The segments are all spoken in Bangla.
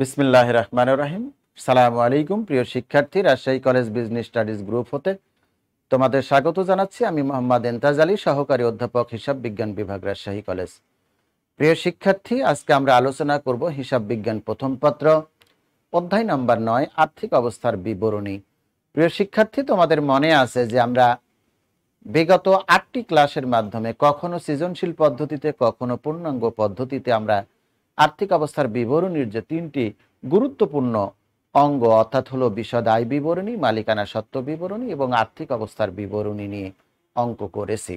বিসমিল্লাহ রহমান রাহিম সালাম আলাইকুম প্রিয় শিক্ষার্থী Rajshahi college business studies group হতে তোমাদের স্বাগত জানাচ্ছি আমি মোহাম্মদ এন্তাজ আলী সহকারী অধ্যাপক হিসাব বিজ্ঞান বিভাগ রাজশাহী কলেজ প্রিয় শিক্ষার্থী আজকে আমরা আলোচনা করব হিসাব বিজ্ঞান প্রথম পত্র অধ্যায় নম্বর নয় আর্থিক অবস্থার বিবরণী প্রিয় শিক্ষার্থী তোমাদের মনে আছে যে আমরা বিগত আটটি ক্লাসের মাধ্যমে কখনো সৃজনশীল পদ্ধতিতে কখনো পূর্ণাঙ্গ পদ্ধতিতে আমরা আর্থিক অবস্থার বিবরণীর যে তিনটি গুরুত্বপূর্ণ অঙ্গ অর্থাৎ হলো বিশদ আয় বিবরণী মালিকানা সত্ত্ব বিবরণী এবং আর্থিক অবস্থার বিবরণী নিয়ে অঙ্ক করেছি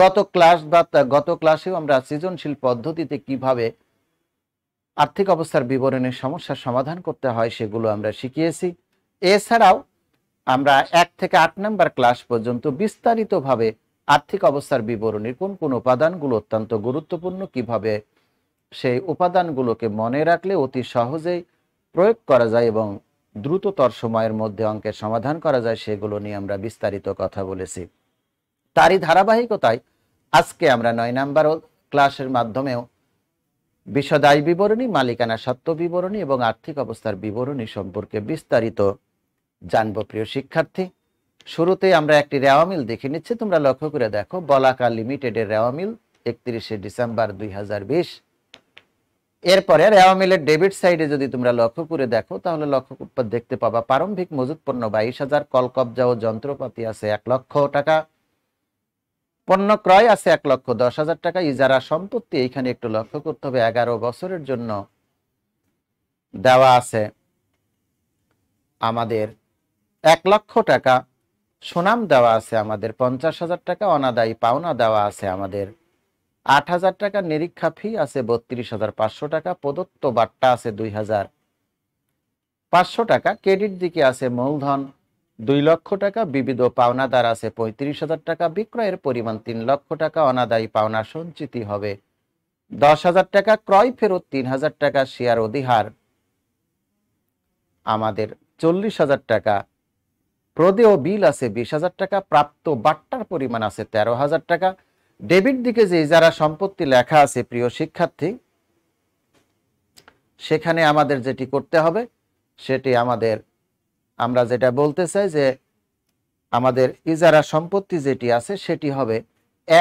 গত ক্লাস বা গত ক্লাসেও আমরা সৃজনশীল পদ্ধতিতে কিভাবে আর্থিক অবস্থার বিবরণের সমস্যার সমাধান করতে হয় সেগুলো আমরা শিখিয়েছি এছাড়াও আমরা এক থেকে আট নম্বর ক্লাস পর্যন্ত বিস্তারিতভাবে আর্থিক অবস্থার বিবরণীর কোন কোন উপাদানগুলো অত্যন্ত গুরুত্বপূর্ণ কিভাবে সেই উপাদানগুলোকে মনে রাখলে অতি সহজেই প্রয়োগ করা যায় এবং দ্রুততর সময়ের মধ্যে অঙ্কের সমাধান করা যায় সেগুলো নিয়ে আমরা বিস্তারিত কথা বলেছি তারই ধারাবাহিকতায় আজকে আমরা নয় নাম্বার ক্লাসের মাধ্যমেও বিশদায় বিবরণী মালিকানা সত্য বিবরণী এবং আর্থিক অবস্থার বিবরণী সম্পর্কে বিস্তারিত জানব প্রিয় শিক্ষার্থী শুরুতে আমরা একটি রেওয়ামিল দেখে নিচ্ছি তোমরা লক্ষ্য করে দেখো বলাকা লিমিটেডের রেওয়ামিল একত্রিশে ডিসেম্বর দুই এরপরে রেওয়া মিলের ডেবিট সাইডে যদি তোমরা লক্ষ্য করে দেখো তাহলে লক্ষ্য দেখতে পাবা প্রারম্ভিক মজুত পণ্য বাইশ হাজার কবজা ও যন্ত্রপাতি আছে এক লক্ষ টাকা পণ্য ক্রয় আছে এক লক্ষ দশ হাজার টাকা ইজারা সম্পত্তি এইখানে একটু লক্ষ্য করতে হবে এগারো বছরের জন্য দেওয়া আছে আমাদের এক লক্ষ টাকা সুনাম দেওয়া আছে আমাদের পঞ্চাশ হাজার টাকা অনাদায়ী পাওনা দেওয়া আছে আমাদের আট হাজার টাকা নিরীক্ষা ফি আছে বত্রিশ হাজার পাঁচশো টাকা প্রদত্ত বার্তা আছে দুই হাজার পাঁচশো টাকা ক্রেডিট দিকে আছে মূলধন দুই লক্ষ টাকা বিবিধ পাওনাদার আছে পঁয়ত্রিশ হাজার টাকা বিক্রয়ের পরিমাণ তিন লক্ষ টাকা অনাদায়ী পাওনা সঞ্চিতি হবে দশ হাজার টাকা ক্রয় ফেরত তিন হাজার টাকা শেয়ার অধিহার আমাদের চল্লিশ হাজার টাকা প্রদেয় বিল আছে বিশ হাজার টাকা প্রাপ্ত বাট্টার পরিমাণ আছে তেরো হাজার টাকা ডেবিট দিকে যে ইজারা সম্পত্তি লেখা আছে প্রিয় শিক্ষার্থী সেখানে আমাদের যেটি করতে হবে সেটি আমাদের আমরা যেটা বলতে চাই যে আমাদের ইজারা সম্পত্তি যেটি আছে সেটি হবে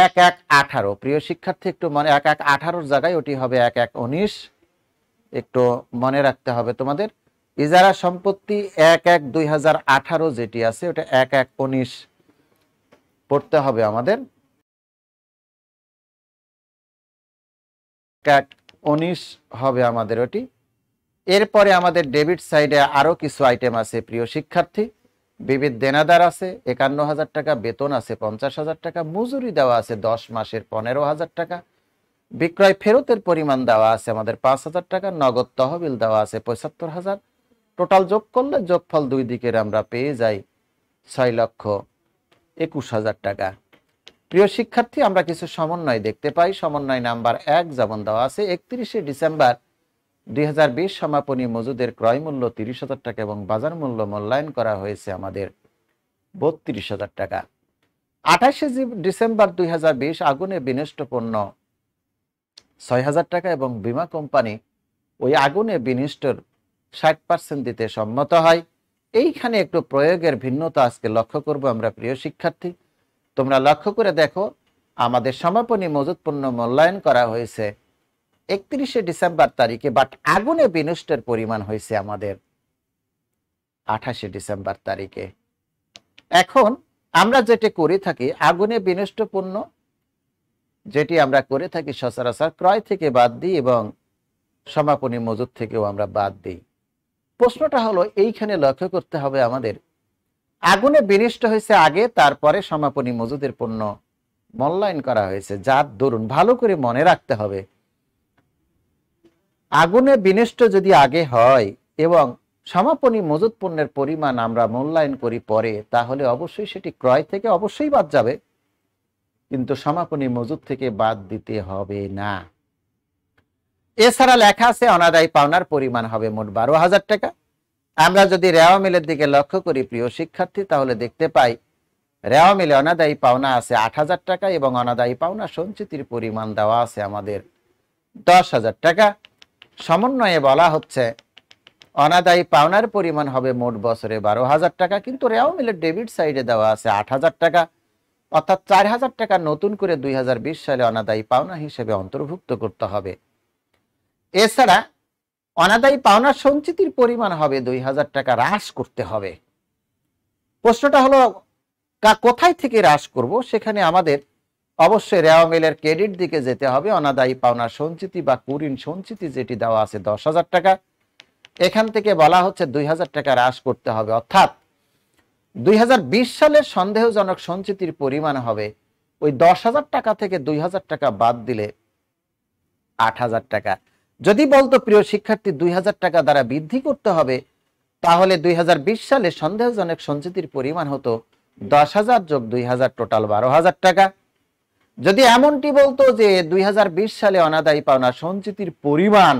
এক এক আঠারো প্রিয় শিক্ষার্থী একটু মানে এক এক আঠারোর জায়গায় ওটি হবে এক এক উনিশ একটু মনে রাখতে হবে তোমাদের ইজারা সম্পত্তি এক এক দুই যেটি আছে ওটা এক এক উনিশ পড়তে হবে আমাদের ক্যাট উনিশ হবে আমাদের ওটি এরপরে আমাদের ডেবিট সাইডে আরও কিছু আইটেম আছে প্রিয় শিক্ষার্থী বিবিধ দেনাদার আছে একান্ন হাজার টাকা বেতন আছে পঞ্চাশ হাজার টাকা মজুরি দেওয়া আছে দশ মাসের পনেরো হাজার টাকা বিক্রয় ফেরতের পরিমাণ দেওয়া আছে আমাদের পাঁচ হাজার টাকা নগদ তহবিল দেওয়া আছে পঁচাত্তর হাজার টোটাল যোগ করলে যোগফল দুই দিকের আমরা পেয়ে যাই ছয় লক্ষ একুশ হাজার টাকা প্রিয় শিক্ষার্থী আমরা কিছু সমন্বয় দেখতে পাই সমন্বয় নাম্বার এক যেমন দেওয়া আছে একত্রিশে ডিসেম্বর দুই সমাপনী মজুদের ক্রয় মূল্য তিরিশ হাজার টাকা এবং বাজার মূল্য মূল্যায়ন করা হয়েছে আমাদের বত্রিশ হাজার টাকা আঠাশে ডিসেম্বর দুই আগুনে বিনষ্ট পণ্য ছয় হাজার টাকা এবং বিমা কোম্পানি ওই আগুনে বিনিষ্টর ষাট পার্সেন্ট দিতে সম্মত হয় এইখানে একটু প্রয়োগের ভিন্নতা আজকে লক্ষ্য করব আমরা প্রিয় শিক্ষার্থী তোমরা লক্ষ্য করে দেখো আমাদের সমাপনী মজুদ পণ্য মূল্যায়ন করা হয়েছে একত্রিশে ডিসেম্বর তারিখে বাট আগুনে বিনষ্টের পরিমাণ হয়েছে আমাদের আঠাশে ডিসেম্বর তারিখে এখন আমরা যেটি করে থাকি আগুনে বিনষ্ট পণ্য যেটি আমরা করে থাকি সচরাচর ক্রয় থেকে বাদ দিই এবং সমাপনী মজুদ থেকেও আমরা বাদ দিই প্রশ্নটা হলো এইখানে লক্ষ্য করতে হবে আমাদের আগুনে বিনিষ্ট হয়েছে আগে তারপরে সমাপনী মজুদের পণ্য মল্লায়ন করা হয়েছে যার দরুন ভালো করে মনে রাখতে হবে আগুনে বিনিষ্ট যদি আগে হয় এবং সমাপনী মজুদ পণ্যের পরিমাণ আমরা মূল্যায়ন করি পরে তাহলে অবশ্যই সেটি ক্রয় থেকে অবশ্যই বাদ যাবে কিন্তু সমাপনী মজুদ থেকে বাদ দিতে হবে না এছাড়া লেখা আছে অনাদায় পাওনার পরিমাণ হবে মোট বারো হাজার টাকা আমরা যদি রেওয়া মিলের দিকে লক্ষ্য করি প্রিয় শিক্ষার্থী তাহলে দেখতে পাই রেও মিলে অনাদায়ী পাওনা আছে আট হাজার টাকা এবং অনাদায়ী পাওনা সঞ্চিতির পরিমাণ দেওয়া আছে আমাদের দশ হাজার টাকা সমন্বয়ে বলা হচ্ছে অনাদায়ী পাওনার পরিমাণ হবে মোট বছরে বারো হাজার টাকা কিন্তু রেওয়া মিলের ডেবিট সাইডে দেওয়া আছে আট হাজার টাকা অর্থাৎ চার হাজার টাকা নতুন করে দুই সালে অনাদায়ী পাওনা হিসেবে অন্তর্ভুক্ত করতে হবে এছাড়া অনাদায়ী পাওনার সঞ্চিতির পরিমাণ হবে দুই হাজার টাকা হ্রাস করতে হবে প্রশ্নটা হলো কোথায় থেকে হ্রাস করব সেখানে আমাদের অবশ্যই রেওয়ামিলের ক্রেডিট দিকে যেতে হবে অনাদায়ী পাওনার সঞ্চিতি বা কুরিন সঞ্চিতি যেটি দেওয়া আছে দশ হাজার টাকা এখান থেকে বলা হচ্ছে দুই হাজার টাকা হ্রাস করতে হবে অর্থাৎ দুই সালের সন্দেহজনক সঞ্চিতির পরিমাণ হবে ওই দশ হাজার টাকা থেকে দুই হাজার টাকা বাদ দিলে আট হাজার টাকা যদি বলতো প্রিয় শিক্ষার্থী দুই টাকা দ্বারা বৃদ্ধি করতে হবে তাহলে দুই সালে সন্দেহজনক সঞ্চিতির পরিমাণ হতো দশ হাজার যোগ দুই হাজার টোটাল বারো হাজার টাকা যদি এমনটি বলতো যে দুই সালে অনাদায়ী পাওনা সঞ্চিতির পরিমাণ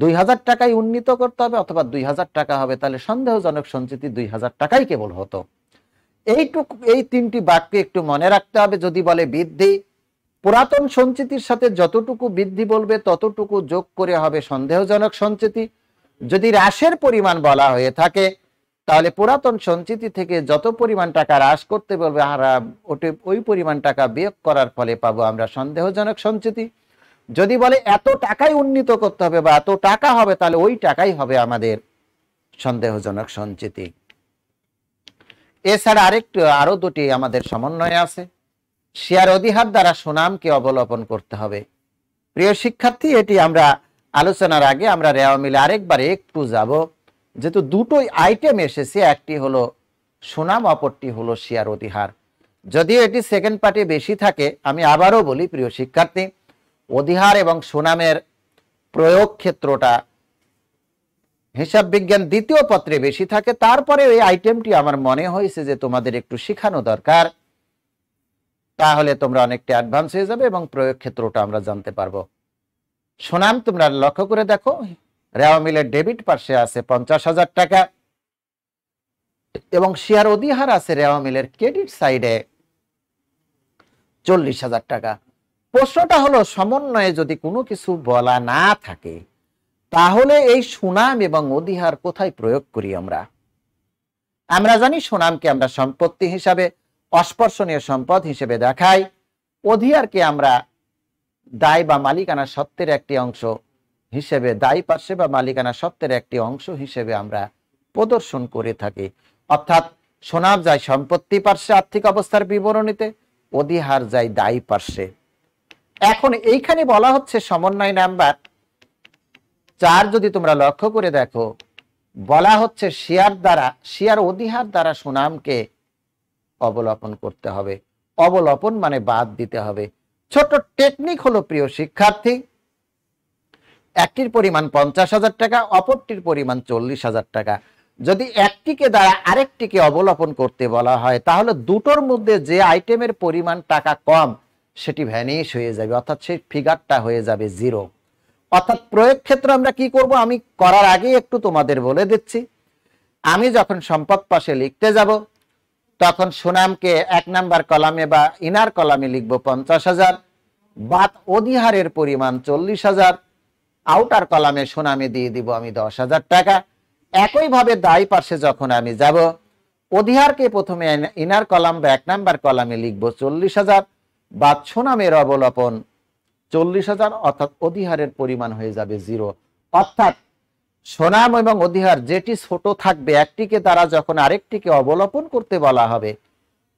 দুই হাজার টাকায় উন্নীত করতে হবে অথবা দুই হাজার টাকা হবে তাহলে সন্দেহজনক সঞ্চিতি দুই হাজার টাকাই কেবল হতো এইটুকু এই তিনটি বাক্য একটু মনে রাখতে হবে যদি বলে বৃদ্ধি পুরাতন সঞ্চিতির সাথে যতটুকু বৃদ্ধি বলবে ততটুকু যোগ করে হবে সন্দেহজনক সঞ্চিতি যদি হ্রাসের পরিমাণ বলা হয়ে থাকে তাহলে পুরাতন সঞ্চিতি থেকে যত পরিমাণ টাকা হ্রাস করতে বলবে ওটি ওই পরিমাণ টাকা বিয়োগ করার ফলে পাবো আমরা সন্দেহজনক সঞ্চিতি যদি বলে এত টাকাই উন্নীত করতে হবে বা এত টাকা হবে তাহলে ওই টাকাই হবে আমাদের সন্দেহজনক সঞ্চিতি এছাড়া আরেকটু আরো দুটি আমাদের সমন্বয় আছে শিয়ার অধিহার দ্বারা সুনামকে অবলম্বন করতে হবে প্রিয় শিক্ষার্থী এটি আমরা আলোচনার আগে আমরা রেওয়া মিলে আরেকবার একটু যাব যেহেতু দুটোই আইটেম এসেছে একটি হলো সুনাম অপরটি হলো শিয়ার অধিহার যদিও এটি সেকেন্ড পার্টে বেশি থাকে আমি আবারও বলি প্রিয় শিক্ষার্থী অধিহার এবং সুনামের প্রয়োগ ক্ষেত্রটা হিসাব বিজ্ঞান দ্বিতীয় পত্রে বেশি থাকে তারপরে এই আইটেমটি আমার মনে হয়েছে যে তোমাদের একটু শেখানো দরকার তাহলে তোমরা অনেকটা অ্যাডভান্স হয়ে যাবে এবং প্রয়োগ ক্ষেত্রটা আমরা জানতে পারবো সুনাম তোমরা লক্ষ্য করে দেখো রেওয়ামিলের ডেবিট পার্শ্বে আছে পঞ্চাশ হাজার টাকা এবং শেয়ার অধিহার আছে রেওয়ামিলের ক্রেডিট সাইডে চল্লিশ হাজার টাকা প্রশ্নটা হলো সমন্বয়ে যদি কোনো কিছু বলা না থাকে তাহলে এই সুনাম এবং অধিহার কোথায় প্রয়োগ করি আমরা আমরা জানি সুনামকে আমরা সম্পত্তি হিসাবে অস্পর্শনীয় সম্পদ হিসেবে দেখায় অধিয়ারকে আমরা দায় বা মালিকানা সত্ত্বের একটি অংশ হিসেবে দায়ী পার্শ্বে বা মালিকানা সত্ত্বের একটি অংশ হিসেবে আমরা প্রদর্শন করে থাকি অর্থাৎ সোনাব যায় সম্পত্তি পার্শ্বে আর্থিক অবস্থার বিবরণীতে অধিহার যায় দায়ী পার্শ্বে এখন এইখানে বলা হচ্ছে সমন্বয় নাম্বার চার যদি তোমরা লক্ষ্য করে দেখো বলা হচ্ছে শেয়ার দ্বারা শেয়ার অধিহার দ্বারা সুনামকে অবলম্বন করতে হবে অবলম্বন মানে বাদ দিতে হবে ছোট টেকনিক হলো প্রিয় শিক্ষার্থী একটির পরিমাণ পঞ্চাশ হাজার টাকা অপরটির পরিমাণ চল্লিশ হাজার টাকা যদি একটিকে দ্বারা আরেকটিকে অবলম্বন করতে বলা হয় তাহলে দুটোর মধ্যে যে আইটেমের পরিমাণ টাকা কম সেটি ভ্যানিশ হয়ে যাবে অর্থাৎ সেই ফিগারটা হয়ে যাবে জিরো অর্থাৎ প্রয়োগ ক্ষেত্রে আমরা কি করব আমি করার আগে একটু তোমাদের বলে দিচ্ছি আমি যখন সম্পদ পাশে লিখতে যাব তখন সুনামকে এক নাম্বার কলামে বা ইনার কলামে লিখবো পঞ্চাশ হাজার বাদ অধিহারের পরিমাণ চল্লিশ হাজার আউটার কলামে সুনামে দিয়ে দিব আমি দশ হাজার টাকা একইভাবে দায় পাশে যখন আমি যাব অধিহারকে প্রথমে ইনার কলাম বা এক নাম্বার কলামে লিখবো চল্লিশ হাজার বা সুনামের অবলম্বন চল্লিশ হাজার অর্থাৎ অধিহারের পরিমাণ হয়ে যাবে জিরো অর্থাৎ সোনাম এবং অধিহার যেটি ছোট থাকবে একটিকে দ্বারা যখন আরেকটিকে অবলম্বন করতে বলা হবে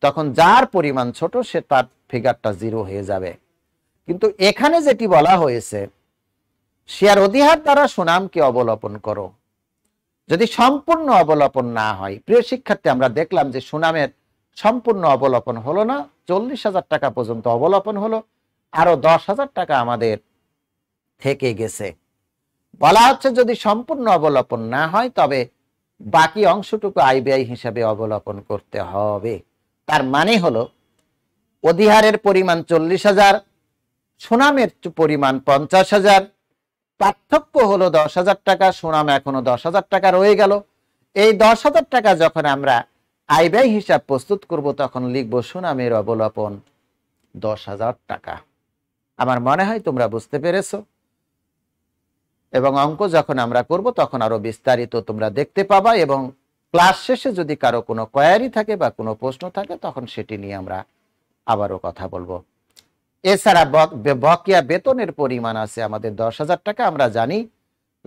তখন যার পরিমাণ ছোট সে তার ফিগারটা জিরো হয়ে যাবে কিন্তু এখানে যেটি বলা হয়েছে সে আর অধিহার দ্বারা সুনামকে অবলম্বন করো যদি সম্পূর্ণ অবলম্বন না হয় প্রিয় শিক্ষার্থী আমরা দেখলাম যে সুনামের সম্পূর্ণ অবলম্বন হলো না চল্লিশ হাজার টাকা পর্যন্ত অবলম্বন হলো আরো দশ হাজার টাকা আমাদের থেকে গেছে বলা হচ্ছে যদি সম্পূর্ণ অবলম্বন না হয় তবে বাকি অংশটুকু আইবিআই হিসাবে অবলম্বন করতে হবে তার মানে হলো অধিহারের পরিমাণ চল্লিশ হাজার সুনামের পরিমাণ পঞ্চাশ হাজার পার্থক্য হলো দশ হাজার টাকা সুনাম এখনো দশ হাজার টাকা রয়ে গেল এই দশ হাজার টাকা যখন আমরা আইবিআই হিসাব প্রস্তুত করব তখন লিখব সুনামের অবলম্বন দশ হাজার টাকা আমার মনে হয় তোমরা বুঝতে পেরেছো এবং অঙ্ক যখন আমরা করব তখন আরো বিস্তারিত তোমরা দেখতে পাবা এবং ক্লাস শেষে যদি কারো কোনো কোয়ারি থাকে বা কোনো প্রশ্ন থাকে তখন সেটি নিয়ে আমরা আবারও কথা বলবো এছাড়া বকেয়া বেতনের পরিমাণ আছে আমাদের দশ হাজার টাকা আমরা জানি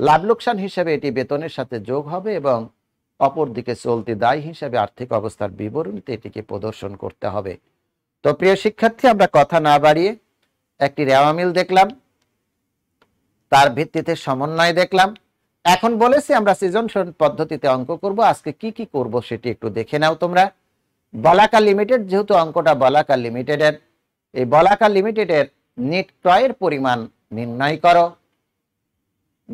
লাভ লোকসান হিসেবে এটি বেতনের সাথে যোগ হবে এবং অপরদিকে চলতি দায় হিসেবে আর্থিক অবস্থার বিবরণীতে এটিকে প্রদর্শন করতে হবে তো প্রিয় শিক্ষার্থী আমরা কথা না বাড়িয়ে একটি রেওয়ামিল দেখলাম তার ভিত্তিতে সমন্বয় দেখলাম এখন বলেছি আমরা সৃজনশীল পদ্ধতিতে অঙ্ক করব আজকে কি কি করব সেটি একটু দেখে নাও তোমরা বলাকা লিমিটেড যেহেতু অঙ্কটা বলাকা লিমিটেডের এই বলাকা লিমিটেডের নেট ক্রয়ের পরিমাণ নির্ণয় করো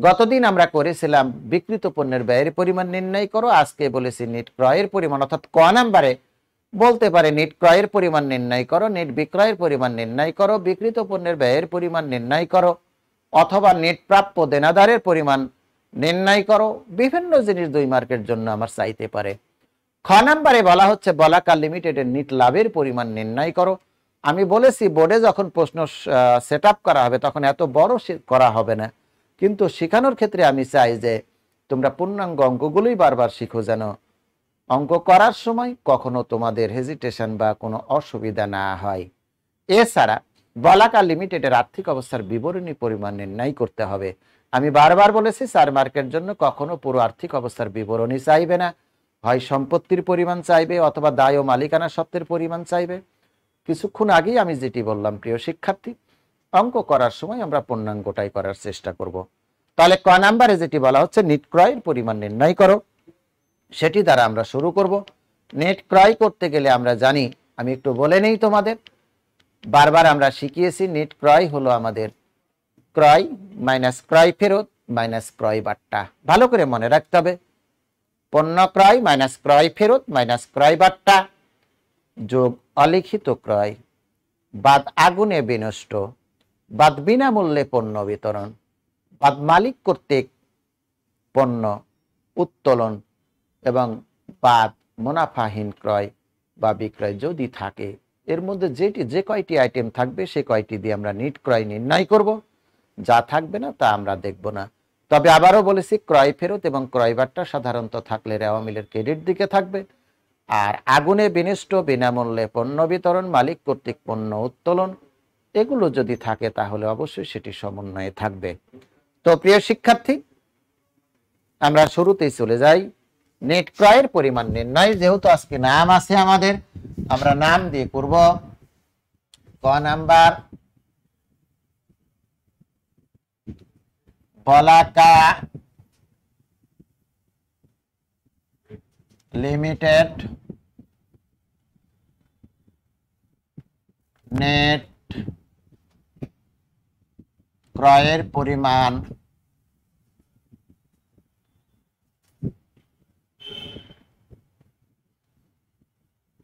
গতদিন আমরা করেছিলাম বিকৃত পণ্যের ব্যয়ের পরিমাণ নির্ণয় করো আজকে বলেছি নেট ক্রয়ের পরিমাণ অর্থাৎ ক নাম্বারে বলতে পারে নেট ক্রয়ের পরিমাণ নির্ণয় করো নেট বিক্রয়ের পরিমাণ নির্ণয় করো বিকৃত পণ্যের ব্যয়ের পরিমাণ নির্ণয় করো অথবা নেট প্রাপ্য দেনাদারের পরিমাণ নির্ণয় করো বিভিন্ন জিনিস দুই মার্কের জন্য আমার চাইতে পারে খ নাম্বারে বলা হচ্ছে বলাকা লিমিটেডের নিট লাভের পরিমাণ নির্ণয় করো আমি বলেছি বোর্ডে যখন প্রশ্ন সেট করা হবে তখন এত বড় করা হবে না কিন্তু শেখানোর ক্ষেত্রে আমি চাই যে তোমরা পূর্ণাঙ্গ অঙ্কগুলোই বারবার শিখো যেন অঙ্ক করার সময় কখনো তোমাদের হেজিটেশন বা কোনো অসুবিধা না হয় এছাড়া বলাকা লিমিটেডের আর্থিক অবস্থার বিবরণী পরিমাণ নির্ণয় করতে হবে আমি বারবার বলেছি সার মার্কেট জন্য কখনো পুরো আর্থিক অবস্থার বিবরণী চাইবে না হয় সম্পত্তির পরিমাণ চাইবে অথবা দায় ও মালিকানা সত্ত্বের পরিমাণ চাইবে কিছুক্ষণ আগেই আমি যেটি বললাম প্রিয় শিক্ষার্থী অঙ্ক করার সময় আমরা পূর্ণাঙ্গটাই করার চেষ্টা করব। তাহলে ক নাম্বারে যেটি বলা হচ্ছে নিট ক্রয়ের পরিমাণ নির্ণয় করো সেটি দ্বারা আমরা শুরু করব নেট ক্রয় করতে গেলে আমরা জানি আমি একটু বলে নেই তোমাদের বারবার আমরা শিখিয়েছি নেট ক্রয় হলো আমাদের ক্রয় মাইনাস ক্রয় ফেরত মাইনাস ক্রয় বার্তা ভালো করে মনে রাখতে হবে পণ্য ক্রয় মাইনাস ক্রয় ফেরত মাইনাস ক্রয় বার্তা যোগ অলিখিত ক্রয় বাদ আগুনে বিনষ্ট বাদ বিনামূল্যে পণ্য বিতরণ বাদ মালিক কর্তৃক পণ্য উত্তোলন এবং বাদ মুনাফাহীন ক্রয় বা বিক্রয় যদি থাকে এর মধ্যে যেটি যে কয়টি আইটেম থাকবে সে কয়টি দিয়ে আমরা নিট ক্রয় নির্ণয় করব যা থাকবে না তা আমরা দেখব না তবে আবারও বলেছি ক্রয় ফেরত এবং ক্রয়বারটা সাধারণত থাকলে রেওয়ামিলের মিলের ক্রেডিট দিকে থাকবে আর আগুনে বিনিষ্ট বিনামূল্যে পণ্য বিতরণ মালিক কর্তৃক পণ্য উত্তোলন এগুলো যদি থাকে তাহলে অবশ্যই সেটি সমন্বয়ে থাকবে তো প্রিয় শিক্ষার্থী আমরা শুরুতেই চলে যাই নেট ক্রয়ের পরিমাণ নির্ণয় যেহেতু আজকে নাম আছে আমাদের আমরা নাম দিয়ে করব ক নাম্বার বলাকা লিমিটেড নেট ক্রয়ের পরিমাণ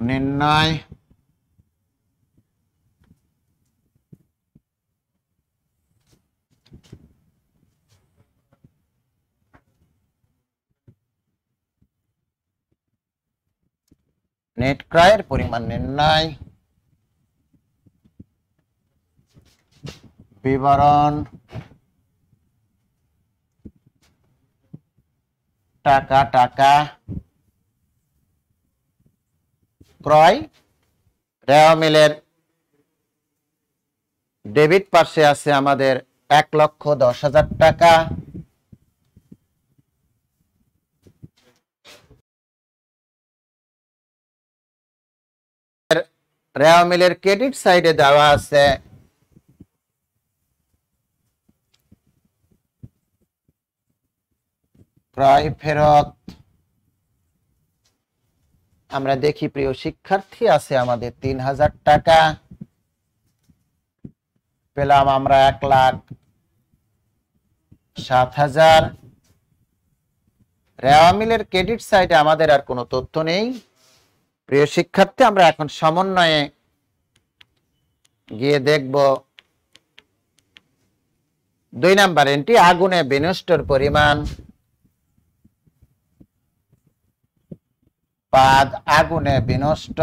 নির্ণয় নেট ক্রয়ের পরিমাণ নির্ণয় বিবরণ টাকা টাকা ক্রয় রেওয়ামিলের ডেবিট পার্শ্বে আছে আমাদের এক লক্ষ দশ হাজার টাকা রেওয়ামিলের ক্রেডিট সাইডে দেওয়া আছে ক্রয় ফেরত আমরা দেখি প্রিয় শিক্ষার্থী আছে আমাদের তিন হাজার টাকা পেলাম আমরা এক লাখ সাত হাজার রেওয়ামিলের ক্রেডিট সাইটে আমাদের আর কোনো তথ্য নেই প্রিয় শিক্ষার্থী আমরা এখন সমন্বয়ে গিয়ে দেখব দুই নাম্বার এন্ট্রি আগুনে বিনষ্টর পরিমাণ পাদ আগুনে বিনষ্ট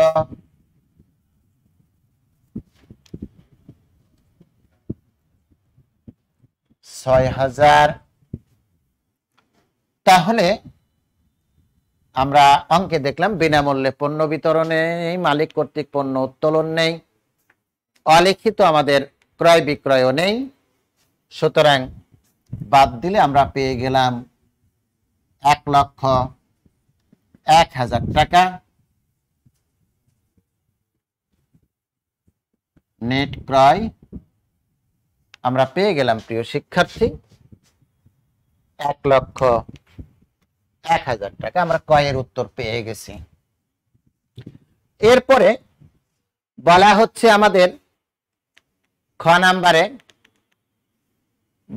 ছয় হাজার তাহলে আমরা অঙ্কে দেখলাম বিনামূল্যে পণ্য বিতরণে মালিক কর্তৃক পণ্য উত্তোলন নেই অলিখিত আমাদের ক্রয় বিক্রয়ও নেই সুতরাং বাদ দিলে আমরা পেয়ে গেলাম এক লক্ষ এক হাজার টাকা নেট ক্রয় আমরা পেয়ে গেলাম প্রিয় শিক্ষার্থী এক লক্ষ এক হাজার টাকা আমরা কয়ের উত্তর পেয়ে গেছি এরপরে বলা হচ্ছে আমাদের খ নাম্বারে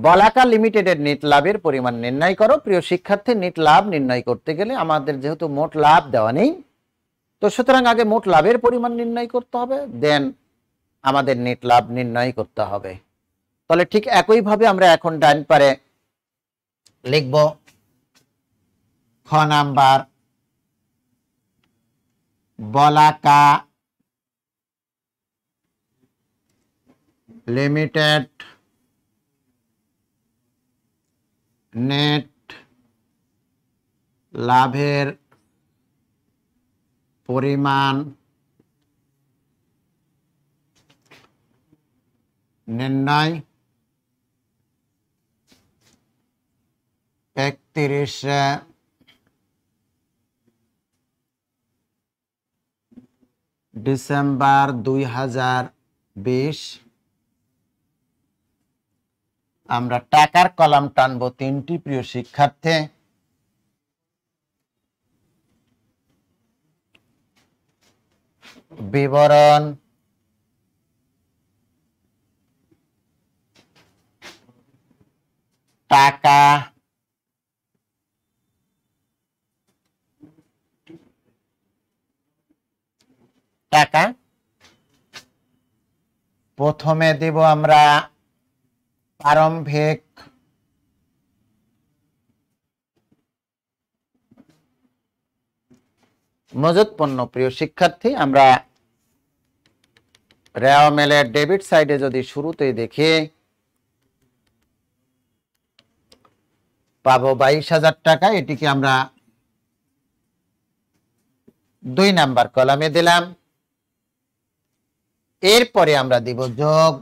বলাকা লিমিটেডের নেট লাভের পরিমাণ নির্ণয় করো প্রিয় শিক্ষার্থী নেট লাভ নির্ণয় করতে গেলে আমাদের যেহেতু মোট লাভ দেওয়া নেই তো সুতরাং আগে মোট লাভের পরিমাণ নির্ণয় করতে হবে দেন আমাদের নেট লাভ নির্ণয় করতে হবে তাহলে ঠিক একইভাবে আমরা এখন ডান পারে লিখব খ নাম্বার বলাকা লিমিটেড নেট লাভের পরিমাণ নির্ণয় একত্রিশ ডিসেম্বর দুই হাজার বিশ আমরা টাকার কলাম টানবো তিনটি প্রিয় শিক্ষার্থী বিবরণ টাকা টাকা প্রথমে দেব আমরা প্রারম্ভিক মজুত প্রিয় শিক্ষার্থী আমরা রেওমেলের ডেবিট সাইডে যদি শুরুতে দেখি পাবো বাইশ হাজার টাকা এটিকে আমরা দুই নাম্বার কলামে দিলাম এরপরে আমরা দিব যোগ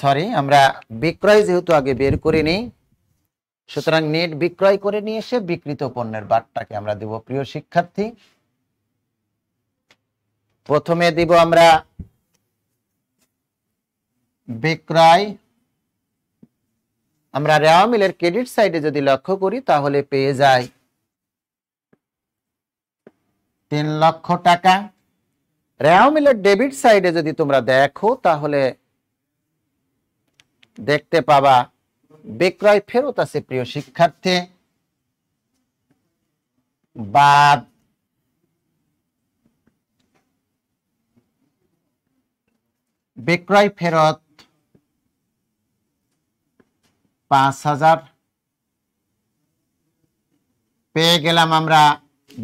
সরি আমরা বিক্রয় যেহেতু আগে বের করে নেই সুতরাং নেট বিক্রয় করে নিয়ে এসে বিক্রিত পণ্যের বারটাকে আমরা দেব প্রিয় শিক্ষার্থী প্রথমে দিব আমরা বিক্রয় আমরা রেওয়া মিলের ক্রেডিট সাইডে যদি লক্ষ্য করি তাহলে পেয়ে যাই তিন লক্ষ টাকা রেওয়া মিলের ডেবিট সাইডে যদি তোমরা দেখো তাহলে দেখতে পাবা বিক্রয় ফেরত আছে প্রিয় শিক্ষার্থী বাদ বিক্রয় ফেরত পাঁচ হাজার পেয়ে গেলাম আমরা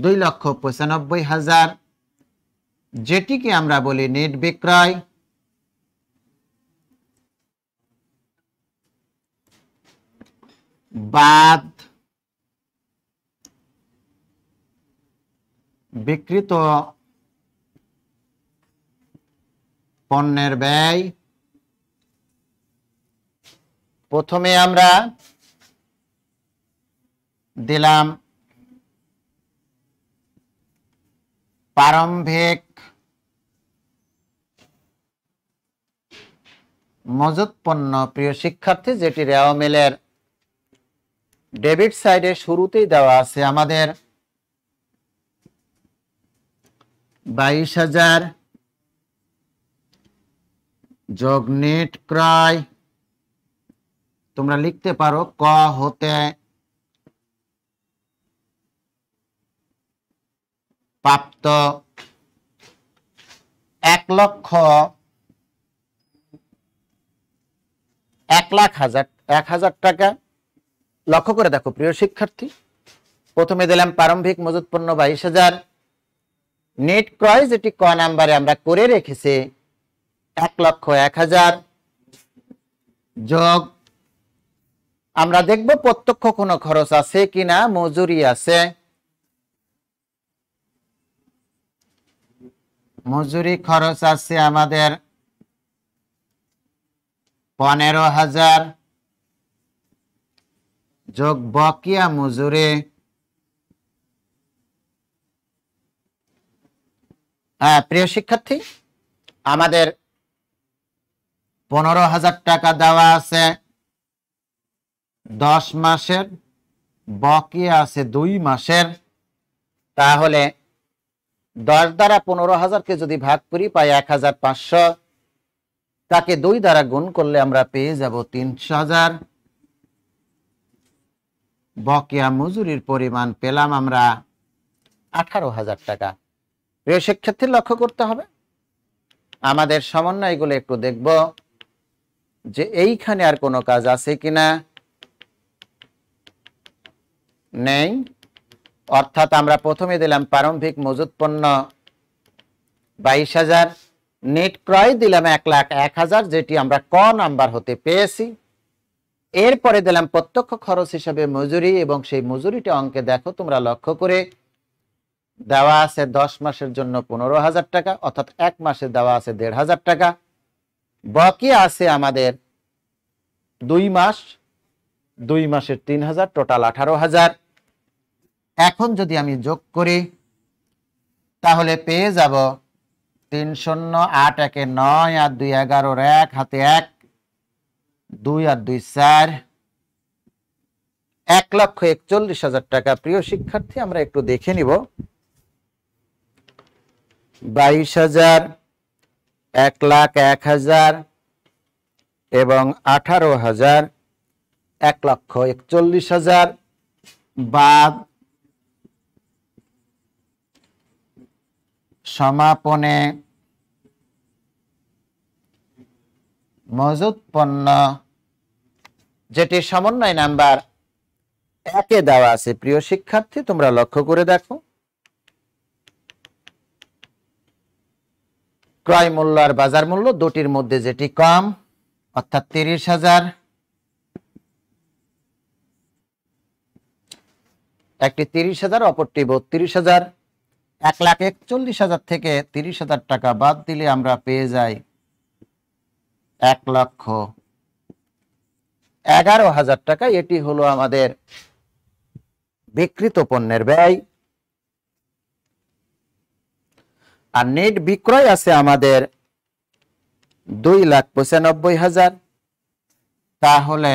দুই লক্ষ পঁচানব্বই হাজার যেটিকে আমরা বলি নেট বিক্রয় বাদ বিকৃত পণ্যের ব্যয় প্রথমে আমরা দিলাম প্রারম্ভিক মজুত পণ্য প্রিয় শিক্ষার্থী যেটি রেওয়া মিলের ডেবিট সাইডে শুরুতেই দেওয়া আছে আমাদের বাইশ হাজার যোগ নেট ক্রয় তোমরা লিখতে পারো ক হতে প্রাপ্ত এক লক্ষ এক লাখ হাজার এক হাজার টাকা লক্ষ্য করে দেখো প্রিয় শিক্ষার্থী প্রথমে দিলাম প্রারম্ভিক মজুত পণ্য বাইশ হাজার নেট ক্রয় যেটি ক নাম্বারে আমরা করে রেখেছি এক লক্ষ এক হাজার যোগ আমরা দেখব প্রত্যক্ষ কোনো খরচ আছে কিনা মজুরি আছে মজুরি খরচ আছে আমাদের পনেরো হাজার যোগ বকিয়া মজুরে হ্যাঁ, প্রিয় শিক্ষার্থী আমাদের পনেরো হাজার টাকা দেওয়া আছে দশ মাসের বকি আছে দুই মাসের তাহলে দশ দ্বারা পনেরো হাজারকে যদি ভাগ করি পাই এক হাজার পাঁচশো তাকে দুই দ্বারা গুণ করলে আমরা পেয়ে যাব তিনশো হাজার বকেয়া মজুরির পরিমাণ পেলাম আমরা আঠারো হাজার টাকা প্রিয় শিক্ষার্থী লক্ষ্য করতে হবে আমাদের সমন্বয়গুলো একটু দেখব যে এইখানে আর কোনো কাজ আছে কিনা নেই অর্থাৎ আমরা প্রথমে দিলাম প্রারম্ভিক মজুত পণ্য বাইশ হাজার নেট ক্রয় দিলাম এক লাখ এক হাজার যেটি আমরা ক নাম্বার হতে পেয়েছি এরপরে দিলাম প্রত্যক্ষ খরচ হিসেবে মজুরি এবং সেই মজুরিটা অঙ্কে দেখো তোমরা লক্ষ্য করে দেওয়া আছে দশ মাসের জন্য পনেরো হাজার টাকা অর্থাৎ এক মাসে দেওয়া আছে দেড় হাজার টাকা বাকি আছে আমাদের দুই মাস দুই মাসের তিন হাজার টোটাল আঠারো হাজার এখন যদি আমি যোগ করি তাহলে পেয়ে যাব তিন শূন্য আট একে নয় আর দুই এগারোর এক হাতে এক দুই আর দুই চার এক লক্ষ একচল্লিশ হাজার টাকা প্রিয় শিক্ষার্থী আমরা একটু দেখে নিব বাইশ হাজার এক লাখ এক হাজার এবং আঠারো হাজার এক লক্ষ একচল্লিশ হাজার বাদ সমাপনে মজুত যেটি সমন্বয় নাম্বার একে দেওয়া আছে প্রিয় শিক্ষার্থী তোমরা লক্ষ্য করে দেখো ক্রয় মূল্য আর বাজার মূল্য দুটির মধ্যে যেটি কম অর্থাৎ তিরিশ হাজার একটি তিরিশ হাজার অপরটি বত্রিশ হাজার এক লাখ একচল্লিশ হাজার থেকে তিরিশ হাজার টাকা বাদ দিলে আমরা পেয়ে যাই এক লক্ষ এগারো হাজার টাকা এটি হলো আমাদের বিকৃত পণ্যের ব্যয় আর নেট বিক্রয় আছে আমাদের দুই লাখ পঁচানব্বই হাজার তাহলে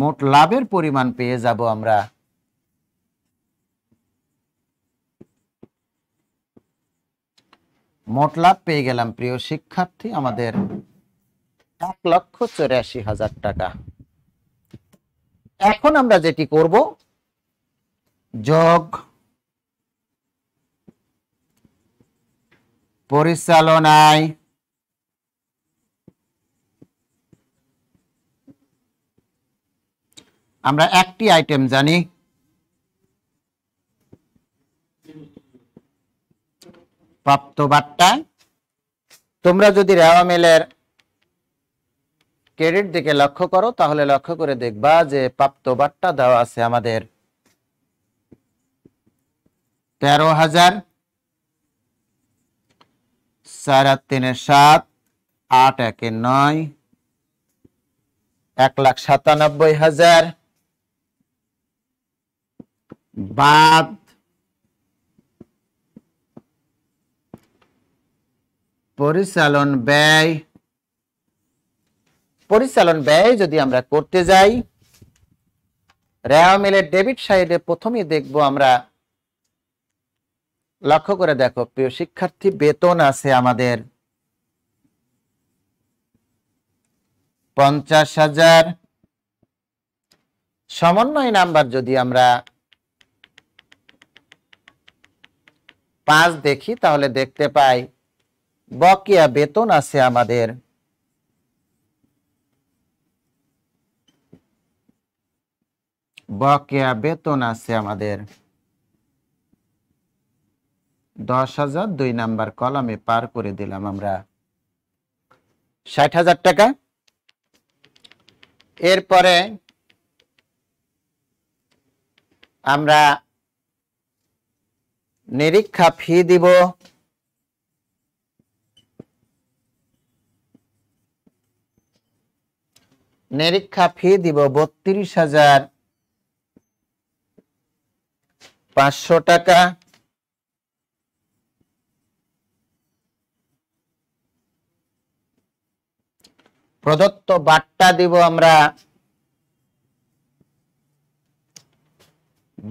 মোট লাভের পরিমাণ পেয়ে যাব আমরা মোট লাভ পেয়ে গেলাম প্রিয় শিক্ষার্থী আমাদের এক লক্ষ চৌরাশি হাজার টাকা এখন আমরা যেটি করব যোগ পরিচালনায় আমরা একটি আইটেম জানি প্রাপ্ত বার্তা তোমরা যদি রেওয়া মেলের ক্রেডিট দিকে লক্ষ্য করো তাহলে লক্ষ্য করে দেখবা যে প্রাপ্ত বার্তা দেওয়া আছে আমাদের তেরো হাজার চার আট তিনে সাত আট একে নয় এক লাখ সাতানব্বই হাজার বাদ পরিচালন ব্যয় পরিচালন ব্যয় যদি আমরা করতে যাই রেওয়া ডেবিট সাইডে প্রথমে দেখব আমরা লক্ষ্য করে দেখো প্রিয় শিক্ষার্থী বেতন আছে আমাদের পঞ্চাশ হাজার সমন্বয় নাম্বার যদি আমরা পাঁচ দেখি তাহলে দেখতে পাই বকিয়া বেতন আছে আমাদের বকেয়া বেতন আছে আমাদের দশ হাজার দুই নাম্বার কলমে পার করে দিলাম আমরা ষাট হাজার টাকা এরপরে আমরা নিরীক্ষা ফি দিব নিরীক্ষা ফি দিব বত্রিশ হাজার পাঁচশো টাকা প্রদত্ত বার্তা দিব আমরা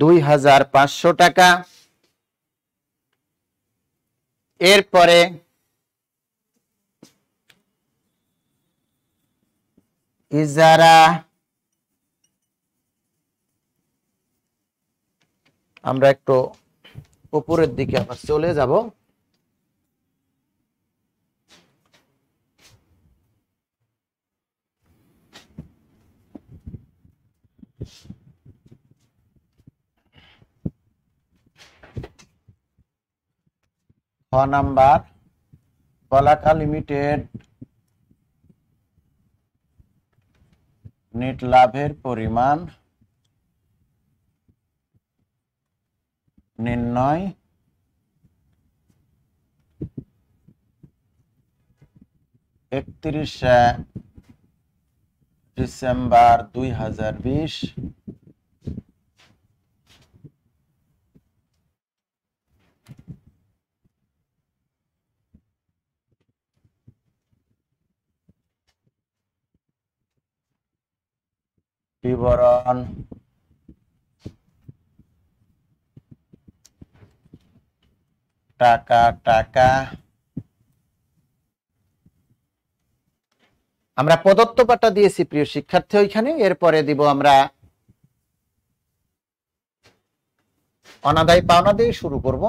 দুই হাজার পাঁচশো টাকা এরপরে ইজারা আমরা একটু উপরের দিকে আবার চলে যাব নাম্বার বলাকা লিমিটেড নেট লাভের পরিমাণ নির্ণয় একত্রিশে ডিসেম্বর দুই হাজার বিশ বিবরণ টাকা টাকা আমরা প্রদত্ত পাটা দিয়েছি প্রিয় শিক্ষার্থী ওইখানে এরপরে দিব আমরা অনাদায় পাওনা দিয়ে শুরু করব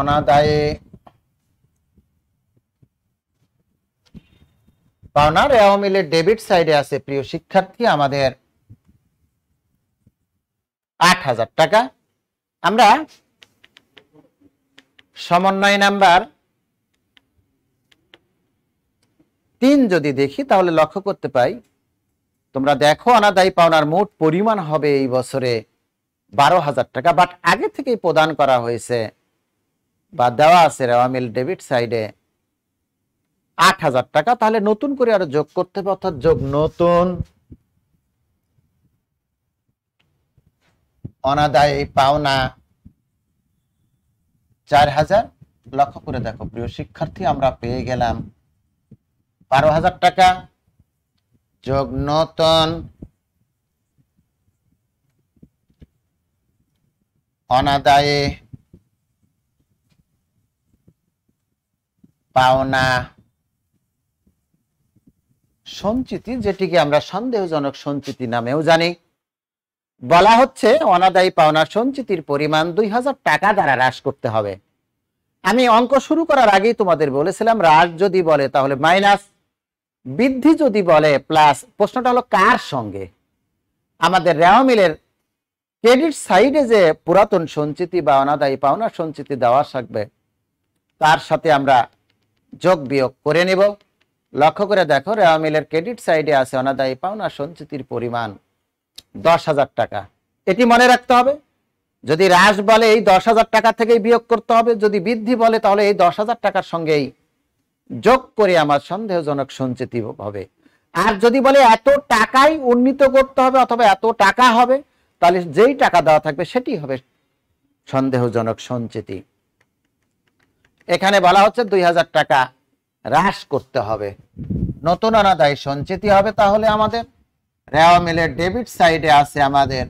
অনাদায়ে পাওনার এওয়ামিলে ডেবিট সাইডে আছে প্রিয় শিক্ষার্থী আমাদের আট হাজার টাকা আমরা সমন্বয় নাম্বার তিন যদি দেখি তাহলে লক্ষ্য করতে পাই তোমরা দেখো অনাদায়ী পাওনার মোট পরিমাণ হবে এই বছরে বারো হাজার টাকা বাট আগে থেকেই প্রদান করা হয়েছে বা দেওয়া আছে রেওয়ামিল ডেবিট সাইডে আট হাজার টাকা তাহলে নতুন করে আরো যোগ করতে হবে অর্থাৎ যোগ নতুন অনাদায়ী পাওনা চার হাজার লক্ষ্য করে দেখো প্রিয় শিক্ষার্থী আমরা পেয়ে গেলাম বারো হাজার টাকা যোগ নতুন অনাদায়ে পাওনা সঞ্চিতি যেটিকে আমরা সন্দেহজনক সঞ্চিতি নামেও জানি বলা হচ্ছে অনাদায়ী পাওনা সঞ্চিতির পরিমাণ দুই টাকা দ্বারা হ্রাস করতে হবে আমি অঙ্ক শুরু করার আগেই তোমাদের বলেছিলাম হ্রাস যদি বলে তাহলে মাইনাস বৃদ্ধি যদি বলে প্লাস প্রশ্নটা হলো কার সঙ্গে আমাদের রেওয়ামিলের ক্রেডিট সাইডে যে পুরাতন সঞ্চিতি বা অনাদায়ী পাওনা সঞ্চিতি দেওয়া থাকবে তার সাথে আমরা যোগ বিয়োগ করে নেব লক্ষ্য করে দেখো রেওয়ামিলের ক্রেডিট সাইডে আছে অনাদায়ী পাওনা সঞ্চিতির পরিমাণ দশ হাজার টাকা এটি মনে রাখতে হবে যদি হ্রাস বলে এই দশ হাজার টাকা থেকেই বিয়োগ করতে হবে যদি বৃদ্ধি বলে তাহলে এই দশ হাজার টাকার সঙ্গেই যোগ করে আমার সন্দেহজনক সঞ্চিতি হবে আর যদি বলে এত টাকাই উন্নীত করতে হবে অথবা এত টাকা হবে তাহলে যেই টাকা দেওয়া থাকবে সেটি হবে সন্দেহজনক সঞ্চিতি এখানে বলা হচ্ছে দুই টাকা হ্রাস করতে হবে নতুন অনাদায় সঞ্চিতি হবে তাহলে আমাদের রেওয়া মিলের ডেবিট সাইডে আছে আমাদের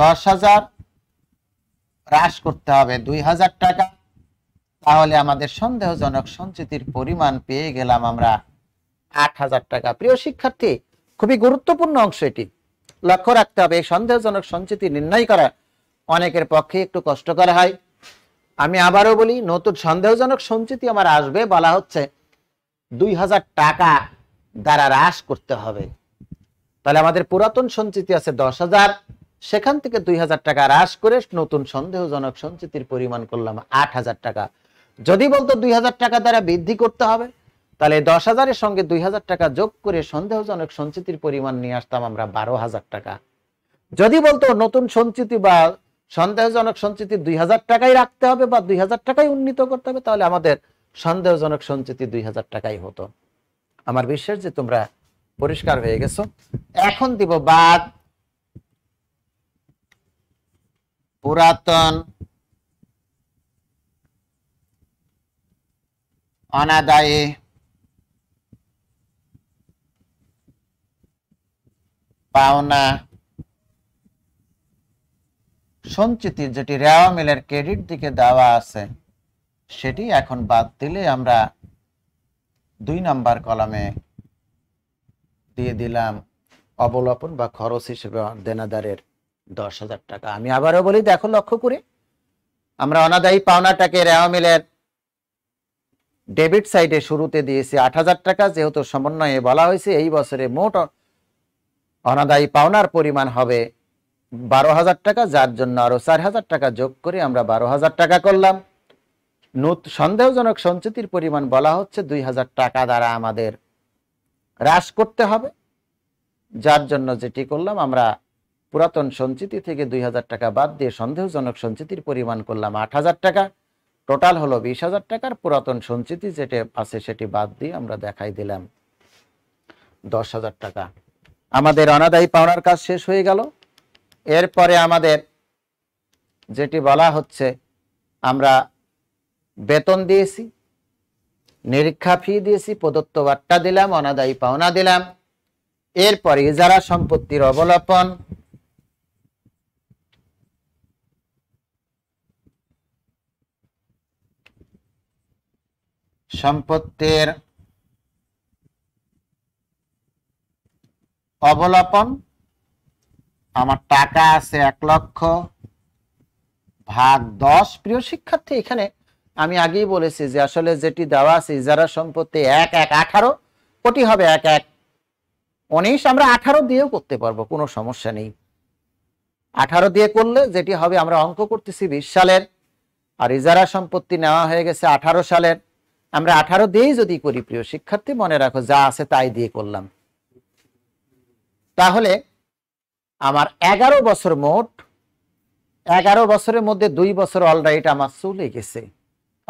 দশ হাজার হ্রাস করতে হবে দুই হাজার টাকা তাহলে আমাদের সন্দেহজনক সঞ্চিতির পরিমাণ পেয়ে গেলাম আমরা আট হাজার টাকা প্রিয় শিক্ষার্থী খুবই গুরুত্বপূর্ণ অংশ এটি লক্ষ্য রাখতে হবে এই সন্দেহজনক সঞ্চিতি নির্ণয় করা অনেকের পক্ষে একটু কষ্টকর হয় আমি আবারও বলি নতুন সন্দেহজনক সঞ্চিতি আমার আসবে বলা হচ্ছে দুই হাজার টাকা দ্বারা হ্রাস করতে হবে তাহলে আমাদের পুরাতন সঞ্চিতি আছে দশ হাজার সেখান থেকে দুই হাজার টাকা হ্রাস করে নতুন সন্দেহজনক সঞ্চিতির পরিমাণ করলাম আট হাজার টাকা যদি বলতো দুই হাজার টাকা দ্বারা বৃদ্ধি করতে হবে তাহলে দশ হাজারের সঙ্গে দুই হাজার টাকা যোগ করে সন্দেহজনক সঞ্চিতির পরিমাণ নিয়ে আসতাম আমরা বারো হাজার টাকা যদি বলতো নতুন সঞ্চিতি বা সন্দেহজনক সঞ্চিতি দুই হাজার টাকাই রাখতে হবে বা দুই হাজার টাকাই উন্নীত করতে হবে তাহলে আমাদের সন্দেহজনক সঞ্চিতি দুই হাজার টাকাই হতো আমার বিশ্বাস যে তোমরা পরিষ্কার হয়ে গেছো এখন দিব বাদ পুরাতন অনাদায়ে পাওনা সঞ্চিতি যেটি রেওয়া মিলের ক্রেডিট দিকে দেওয়া আছে সেটি এখন বাদ দিলে আমরা দুই নাম্বার কলামে দিয়ে দিলাম অবলম্বন বা খরচ হিসেবে দেনাদারের দশ হাজার টাকা আমি আবারও বলি দেখো লক্ষ্য করে আমরা অনাদায়ী পাওনাটাকে রেওয়ামিলের ডেবিট সাইডে শুরুতে দিয়েছি আট হাজার টাকা যেহেতু সমন্বয়ে বলা হয়েছে এই বছরে মোট অনাদায়ী পাওনার পরিমাণ হবে বারো হাজার টাকা যার জন্য আরো চার হাজার টাকা যোগ করে আমরা বারো হাজার টাকা করলাম সন্দেহজনক সঞ্চিতির পরিমাণ বলা হচ্ছে দুই হাজার টাকা দ্বারা আমাদের হ্রাস করতে হবে যার জন্য যেটি করলাম আমরা পুরাতন সঞ্চিতি থেকে দুই টাকা বাদ দিয়ে সন্দেহজনক সঞ্চিতির পরিমাণ করলাম আট টাকা টোটাল হলো বিশ হাজার টাকার পুরাতন সঞ্চিতি যেটা আছে সেটি বাদ দিয়ে আমরা দেখাই দিলাম দশ হাজার টাকা আমাদের অনাদায়ী পাওনার কাজ শেষ হয়ে গেল এরপরে আমাদের যেটি বলা হচ্ছে আমরা বেতন দিয়েছি নিরীক্ষা ফি দিয়েছি প্রদত্ত বার্তা দিলাম অনাদায়ী পাওনা দিলাম এরপরে ইজারা সম্পত্তির অবলম্বন সম্পত্তির অবলম্বন আমার টাকা আছে এক লক্ষ ভাগ দশ প্রিয় শিক্ষার্থী এখানে আমি আগেই বলেছি যে আসলে যেটি দেওয়া আছে ইজারা সম্পত্তি এক এক আঠারো কোটি হবে এক এক উনিশ আমরা আঠারো দিয়েও করতে পারবো কোনো সমস্যা নেই আঠারো দিয়ে করলে যেটি হবে আমরা অঙ্ক করতেছি বিশ সালের আর ইজারা সম্পত্তি নেওয়া হয়ে গেছে আঠারো সালের আমরা আঠারো দিয়েই যদি করি প্রিয় শিক্ষার্থী মনে রাখো যা আছে তাই দিয়ে করলাম তাহলে আমার এগারো বছর মোট এগারো বছরের মধ্যে দুই বছর অলরাইট আমার চলে গেছে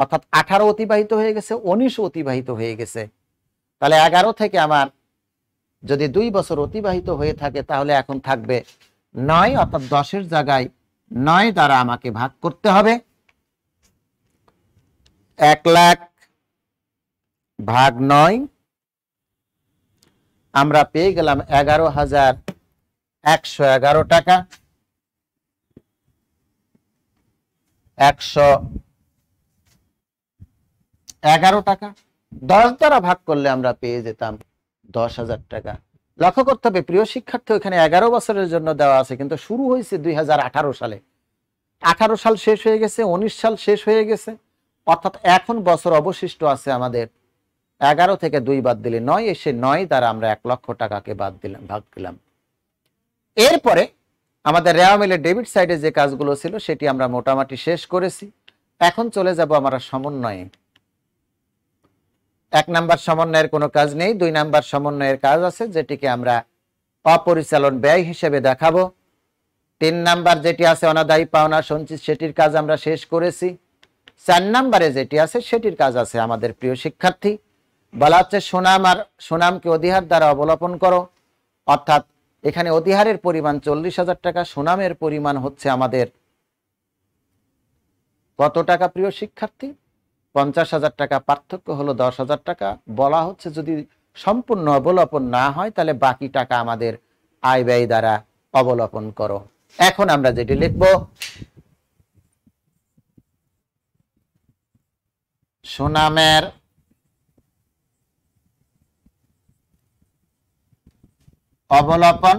অর্থাৎ আঠারো অতিবাহিত হয়ে গেছে উনিশ অতিবাহিত হয়ে গেছে তাহলে এগারো থেকে আমার যদি দুই বছর অতিবাহিত হয়ে থাকে তাহলে এখন থাকবে নয় অর্থাৎ দশের জায়গায় নয় দ্বারা আমাকে ভাগ করতে হবে এক লাখ ভাগ নয় আমরা পেয়ে গেলাম এগারো হাজার একশো এগারো টাকা একশো এগারো টাকা দশ দ্বারা ভাগ করলে আমরা পেয়ে যেতাম দশ হাজার টাকা লক্ষ্য করতে হবে প্রিয় শিক্ষার্থী ওইখানে এগারো বছরের জন্য দেওয়া আছে কিন্তু শুরু হয়েছে দুই সালে আঠারো সাল শেষ হয়ে গেছে উনিশ সাল শেষ হয়ে গেছে অর্থাৎ এখন বছর অবশিষ্ট আছে আমাদের এগারো থেকে দুই বাদ দিলে নয় এসে নয় দ্বারা আমরা এক লক্ষ টাকাকে বাদ দিলাম ভাগ দিলাম এরপরে আমাদের রেওয়া মিলে ডেবিট সাইডে যে কাজগুলো ছিল সেটি আমরা মোটামুটি শেষ করেছি এখন চলে যাব আমরা সমন্বয়ে এক নাম্বার সমন্বয়ের কোনো কাজ নেই দুই নাম্বার সমন্বয়ের কাজ আছে যেটিকে আমরা অপরিচালন ব্যয় হিসেবে দেখাবো তিন নাম্বার যেটি আছে অনাদায়ী পাওনা সঞ্চিত সেটির কাজ আমরা শেষ করেছি চার নাম্বারে যেটি আছে সেটির কাজ আছে আমাদের প্রিয় শিক্ষার্থী বলা হচ্ছে সুনাম আর সুনামকে অধিহার দ্বারা অবলম্বন করো অর্থাৎ এখানে অধিহারের পরিমাণ চল্লিশ হাজার টাকা সুনামের পরিমাণ হচ্ছে আমাদের কত টাকা প্রিয় শিক্ষার্থী পঞ্চাশ হাজার টাকা পার্থক্য হলো দশ হাজার টাকা বলা হচ্ছে যদি সম্পূর্ণ অবলম্বন না হয় তাহলে বাকি টাকা আমাদের আয় ব্যয় দ্বারা অবলম্বন করো এখন আমরা যেটি লিখব সুনামের অবলম্বন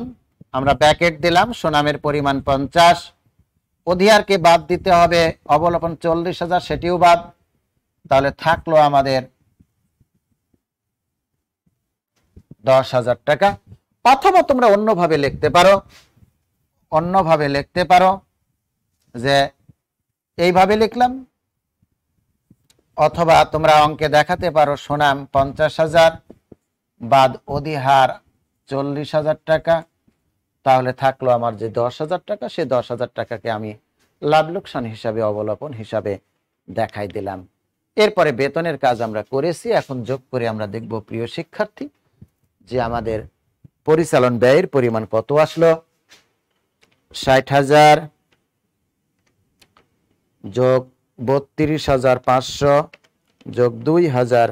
আমরা প্যাকেট দিলাম সুনামের পরিমাণ পঞ্চাশ অধিয়ারকে বাদ দিতে হবে অবলম্বন চল্লিশ হাজার সেটিও বাদ তাহলে থাকলো আমাদের দশ হাজার টাকা অথবা তোমরা অন্যভাবে লিখতে পারো অন্যভাবে লিখতে পারো যে এইভাবে লিখলাম অথবা তোমরা অঙ্কে দেখাতে পারো সুনাম পঞ্চাশ হাজার বাদ অধিহার চল্লিশ হাজার টাকা তাহলে থাকলো আমার যে দশ হাজার টাকা সে দশ হাজার টাকাকে আমি লাভ লোকসান হিসাবে অবলম্বন হিসাবে দেখাই দিলাম এরপরে বেতনের কাজ আমরা করেছি এখন যোগ করে আমরা দেখব প্রিয় শিক্ষার্থী যে আমাদের পরিচালন ব্যয়ের পরিমাণ কত আসলো ষাট হাজার যোগ বত্রিশ হাজার পাঁচশো যোগ দুই হাজার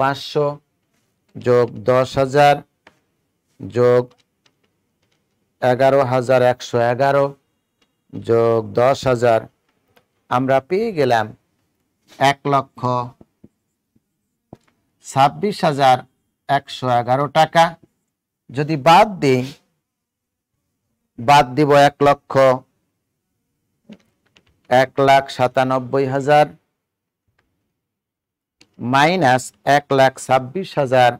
পাঁচশো যোগ দশ হাজার যোগ এগারো হাজার একশো এগারো যোগ দশ হাজার আমরা পেয়ে গেলাম এক লক্ষ ছাব্বিশ হাজার একশো এগারো টাকা যদি বাদ দিই বাদ দিব এক লক্ষ এক লাখ সাতানব্বই হাজার মাইনাস এক লাখ ছাব্বিশ হাজার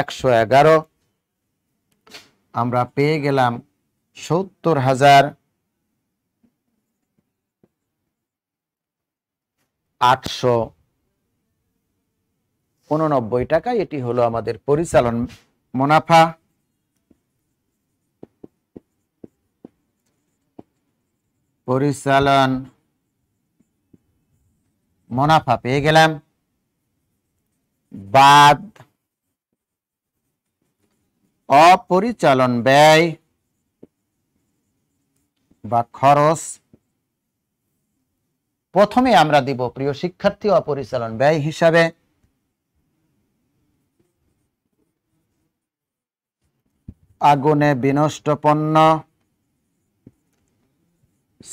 একশো এগারো আমরা পেয়ে গেলাম সত্তর হাজার আটশো উননব্বই টাকা এটি হলো আমাদের পরিচালন মুনাফা পরিচালন মুনাফা পেয়ে গেলাম বাদ অপরিচালন ব্যয় বা খরচ প্রথমে আমরা দিব প্রিয় শিক্ষার্থী অপরিচালন ব্যয় হিসাবে আগুনে বিনষ্ট পণ্য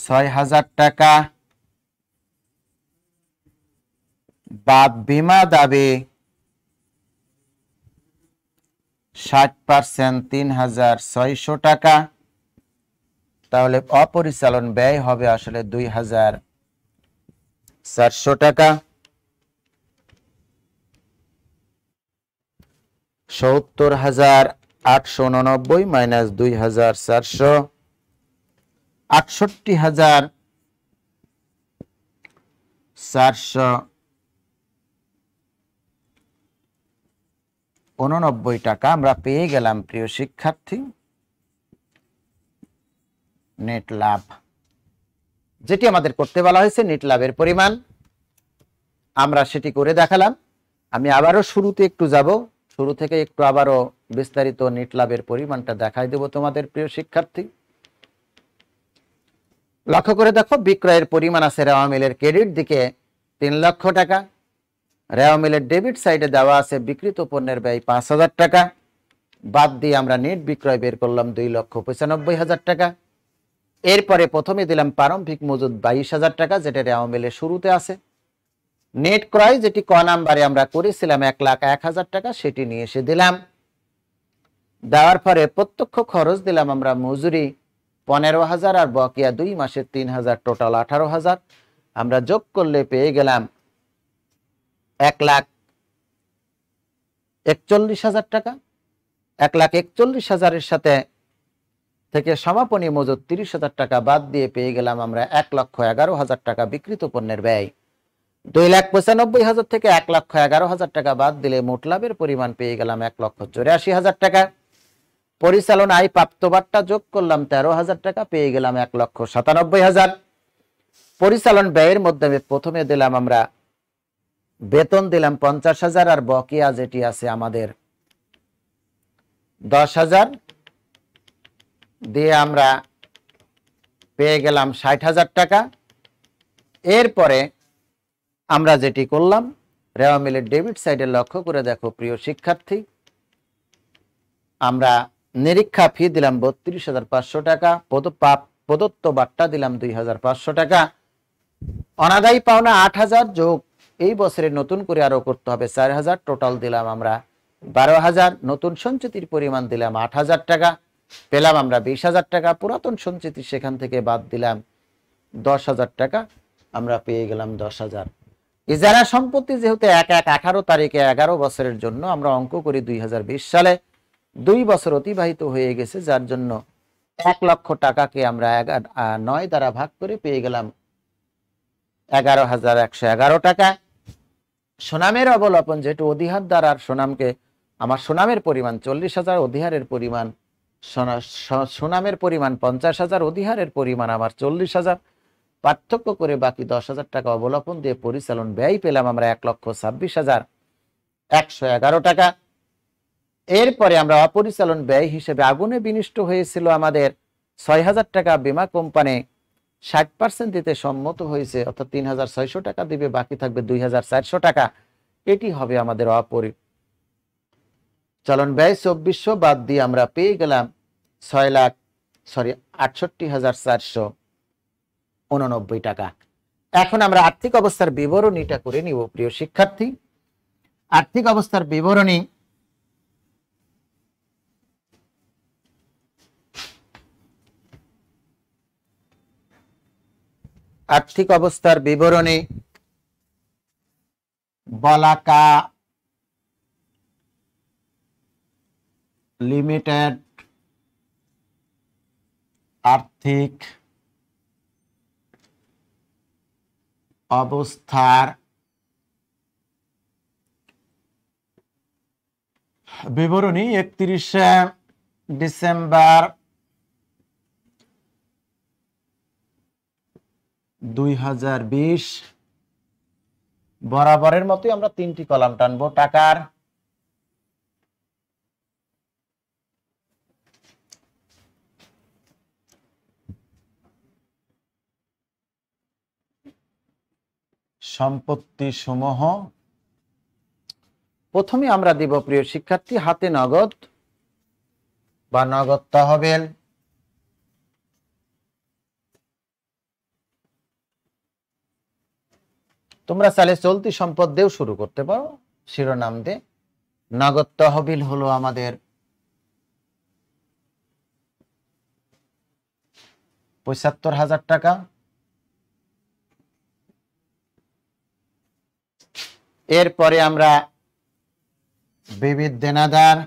ছয় হাজার টাকা বা বিমা দাবি ষাট পার্সেন্ট তিন হাজার ছয়শো টাকা তাহলে অপরিচালন ব্যয় হবে আসলে দুই হাজার চারশো টাকা সত্তর হাজার আটশো উননব্বই মাইনাস দুই হাজার চারশো আটষট্টি হাজার চারশো উননব্বই টাকা আমরা পেয়ে গেলাম প্রিয় শিক্ষার্থী নেট লাভ যেটি আমাদের করতে বলা হয়েছে নেট লাভের পরিমাণ আমরা সেটি করে দেখালাম আমি আবারও শুরুতে একটু যাব শুরু থেকে একটু আবারও বিস্তারিত নেট লাভের পরিমাণটা দেখাই দেব তোমাদের প্রিয় শিক্ষার্থী লক্ষ্য করে দেখো বিক্রয়ের পরিমাণ আছে রেওয়া মিলের ক্রেডিট দিকে তিন লক্ষ টাকা রেওয়া মিলের ডেবিট সাইডে দেওয়া আছে বিক্রিত পণ্যের ব্যয় পাঁচ হাজার টাকা বাদ দিয়ে আমরা নেট বিক্রয় বের করলাম দুই লক্ষ পঁচানব্বই হাজার টাকা এরপরে প্রথমে দিলাম প্রারম্ভিক মজুদ বাইশ হাজার টাকা যেটা রেওয়া মিলে শুরুতে আছে নেট ক্রয় যেটি ক নাম্বারে আমরা করেছিলাম এক লাখ এক হাজার টাকা সেটি নিয়ে এসে দিলাম দেওয়ার পরে প্রত্যক্ষ খরচ দিলাম আমরা মজুরি পনেরো হাজার আর বকেয়া দুই মাসের তিন হাজার টোটাল আঠারো হাজার আমরা যোগ করলে পেয়ে গেলাম এক লাখ একচল্লিশ হাজার টাকা এক লাখ একচল্লিশ হাজারের সাথে থেকে সমাপনী মজুদ তিরিশ হাজার টাকা বাদ দিয়ে পেয়ে গেলাম আমরা এক লক্ষ এগারো হাজার টাকা বিক্রিত পণ্যের ব্যয় দুই লাখ পঁচানব্বই হাজার থেকে এক লক্ষ এগারো হাজার টাকা বাদ দিলে মোট লাভের পরিমাণ পেয়ে গেলাম এক লক্ষ চৌরাশি হাজার টাকা পরিচালন আয় প্রাপ্তবারটা যোগ করলাম তেরো হাজার টাকা পেয়ে গেলাম এক লক্ষ সাতানব্বই হাজার পরিচালন ব্যয়ের মাধ্যমে প্রথমে দিলাম আমরা বেতন দিলাম পঞ্চাশ হাজার আর বকিয়া যেটি আছে আমাদের দশ হাজার দিয়ে আমরা পেয়ে গেলাম ষাট হাজার টাকা এরপরে আমরা যেটি করলাম রেওয়া মিলের ডেবিট সাইডে লক্ষ্য করে দেখো প্রিয় শিক্ষার্থী আমরা নিরীক্ষা ফি দিলাম বত্রিশ হাজার পাঁচশো টাকা প্রদত্ত বার্তা দিলাম দুই হাজার পাঁচশো টাকা অনাদায়ী পাওনা আট হাজার যোগ এই বছরে নতুন করে আরও করতে হবে চার হাজার টোটাল দিলাম আমরা বারো হাজার নতুন সঞ্চিতির পরিমাণ দিলাম আট হাজার টাকা পেলাম আমরা বিশ হাজার টাকা পুরাতন সঞ্চিতি সেখান থেকে বাদ দিলাম দশ হাজার টাকা আমরা পেয়ে গেলাম দশ হাজার এই যারা সম্পত্তি যেহেতু এক এক আঠারো তারিখে এগারো বছরের জন্য আমরা অঙ্ক করি দুই সালে দুই বছর অতিবাহিত হয়ে গেছে যার জন্য এক লক্ষ টাকাকে আমরা নয় দ্বারা ভাগ করে পেয়ে গেলাম এগারো হাজার একশো এগারো টাকা সোনামের অবলম্বন যেহেতু অধিহার দ্বারা সোনামকে আমার সোনামের পরিমাণ চল্লিশ হাজার অধিহারের পরিমাণ সুনামের পরিমাণ পঞ্চাশ হাজার অধিহারের পরিমাণ আমার চল্লিশ হাজার পার্থক্য করে বাকি দশ হাজার টাকা অবলম্বন দিয়ে পরিচালন ব্যয় পেলাম আমরা এক লক্ষ ছাব্বিশ হাজার একশো এগারো টাকা এরপরে আমরা অপরিচালন ব্যয় হিসেবে আগুনে বিনিষ্ট হয়েছিল আমাদের ছয় হাজার টাকা বিমা কোম্পানি ষাট পার্সেন্ট দিতে সম্মত হয়েছে অর্থাৎ তিন হাজার ছয়শো টাকা দিবে বাকি থাকবে দুই হাজার চারশো টাকা এটি হবে আমাদের অপরি চলন ব্যয় চব্বিশশো বাদ দিয়ে আমরা পেয়ে গেলাম ছয় লাখ সরি আটষট্টি হাজার চারশো উননব্বই টাকা এখন আমরা আর্থিক অবস্থার বিবরণীটা করে নিব প্রিয় শিক্ষার্থী আর্থিক অবস্থার বিবরণী আর্থিক অবস্থার বিবরণী বলাকা লিমিটেড আর্থিক অবস্থার বিবরণী একত্রিশে ডিসেম্বর দুই বরাবরের মতোই আমরা তিনটি কলাম টানবো টাকার সম্পত্তি সমূহ প্রথমে আমরা দিব প্রিয় শিক্ষার্থী হাতে নগদ বা নগদ তহবিল তোমরা চাইলে চলতি সম্পদ দিয়েও শুরু করতে পারো শিরোনাম দে নগদ তহবিল হলো আমাদের পঁচাত্তর হাজার টাকা এরপরে আমরা বিবিধ দেনাদার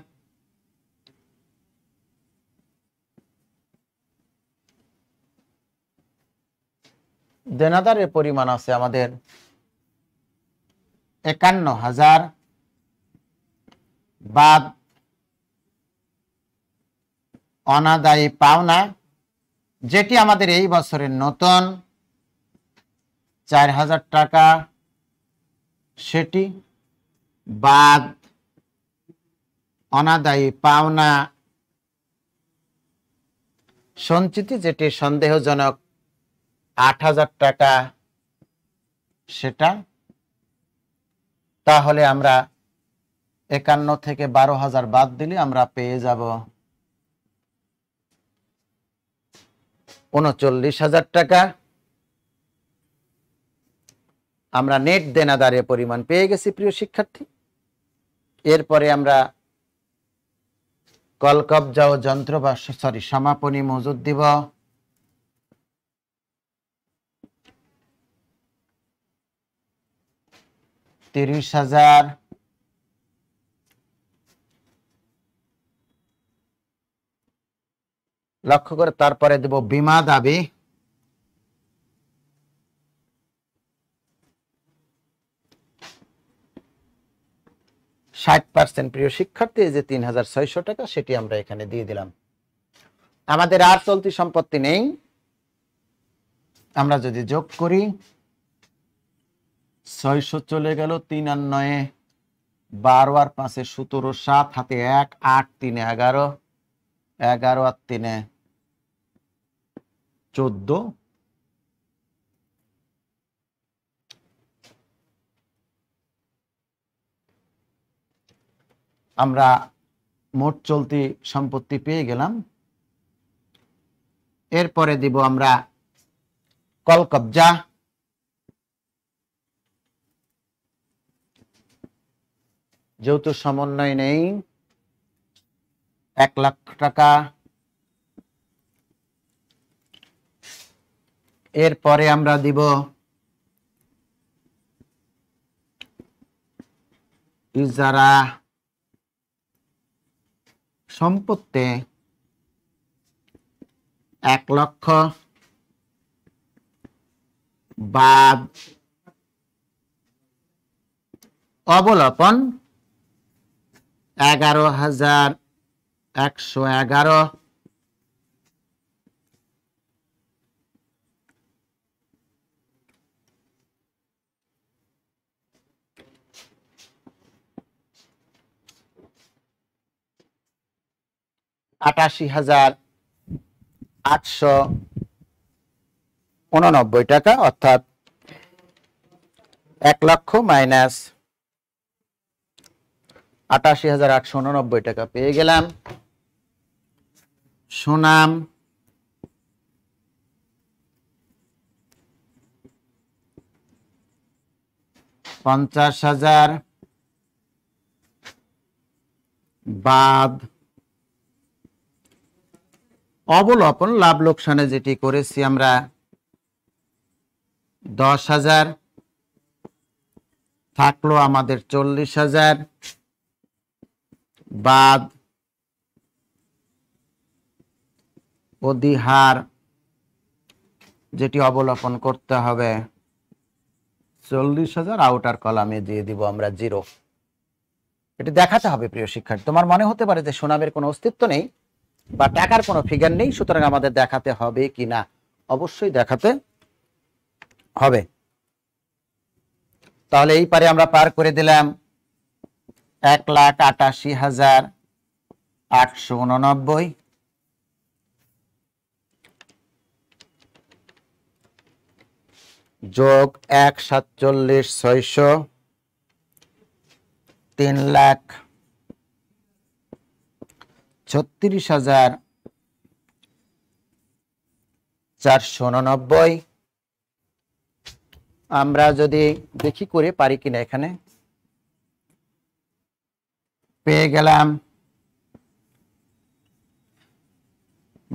দেনাদারের পরিমাণ আছে আমাদের একান্ন হাজার বাদ অনাদায়ী পাওনা যেটি আমাদের এই বছরের নতুন চার হাজার টাকা সেটি বাদ অনাদায়ী পাওনা সঞ্চিতি যেটি সন্দেহজনক আট হাজার টাকা সেটা তাহলে আমরা একান্ন থেকে বারো হাজার বাদ দিলে আমরা পেয়ে যাব উনচল্লিশ হাজার টাকা আমরা নেট দেনাদারের পরিমাণ পেয়ে গেছি প্রিয় শিক্ষার্থী এরপরে আমরা কলকবজা ও যন্ত্র বা সরি সমাপনী মজুদ দিব তিরিশ হাজার লক্ষ্য করে তারপরে দেব বিমা দাবি ষাট পার্সেন্ট প্রিয় শিক্ষার্থী যে তিন হাজার ছয়শো টাকা সেটি আমরা এখানে দিয়ে দিলাম আমাদের আর চলতি সম্পত্তি নেই আমরা যদি যোগ করি ছয়শো চলে গেল তিন আর নয়ে বারো আর পাঁচে সতেরো সাত হাতে এক আট তিনে এগারো এগারো আর তিনে চোদ্দ আমরা মোট চলতি সম্পত্তি পেয়ে গেলাম এরপরে দিব আমরা কল কবজা যেহেতু সমন্বয় নেই এক লাখ টাকা এরপরে আমরা দিব ইজারা সম্পত্তি এক লক্ষ বাদ অবলম্বন এগারো হাজার একশো এগারো আটাশি হাজার আটশো উননব্বই টাকা অর্থাৎ এক লক্ষ মাইনাস আটাশি হাজার আটশো উননব্বই টাকা পেয়ে গেলাম সুনাম পঞ্চাশ হাজার বাদ অবলম্বন লাভ লোকসানে যেটি করেছি আমরা দশ হাজার থাকলো আমাদের চল্লিশ হাজার বাদ অধিহার যেটি অবলম্বন করতে হবে চল্লিশ হাজার আউটার কলামে দিয়ে দিব আমরা জিরো এটি দেখাতে হবে প্রিয় শিক্ষার্থী তোমার মনে হতে পারে যে সুনামের কোনো অস্তিত্ব নেই বা টাকার কোনো ফিগার নেই সুতরাং আমাদের দেখাতে হবে কি না অবশ্যই দেখাতে হবে তাহলে এই পারে আমরা পার করে দিলাম এক লাখ আটাশি হাজার আটশো উননব্বই যোগ এক সাতচল্লিশ ছয়শ তিন লাখ ছত্রিশ হাজার চারশো উননব্বই আমরা যদি দেখি করে পারি কিনা এখানে পেয়ে গেলাম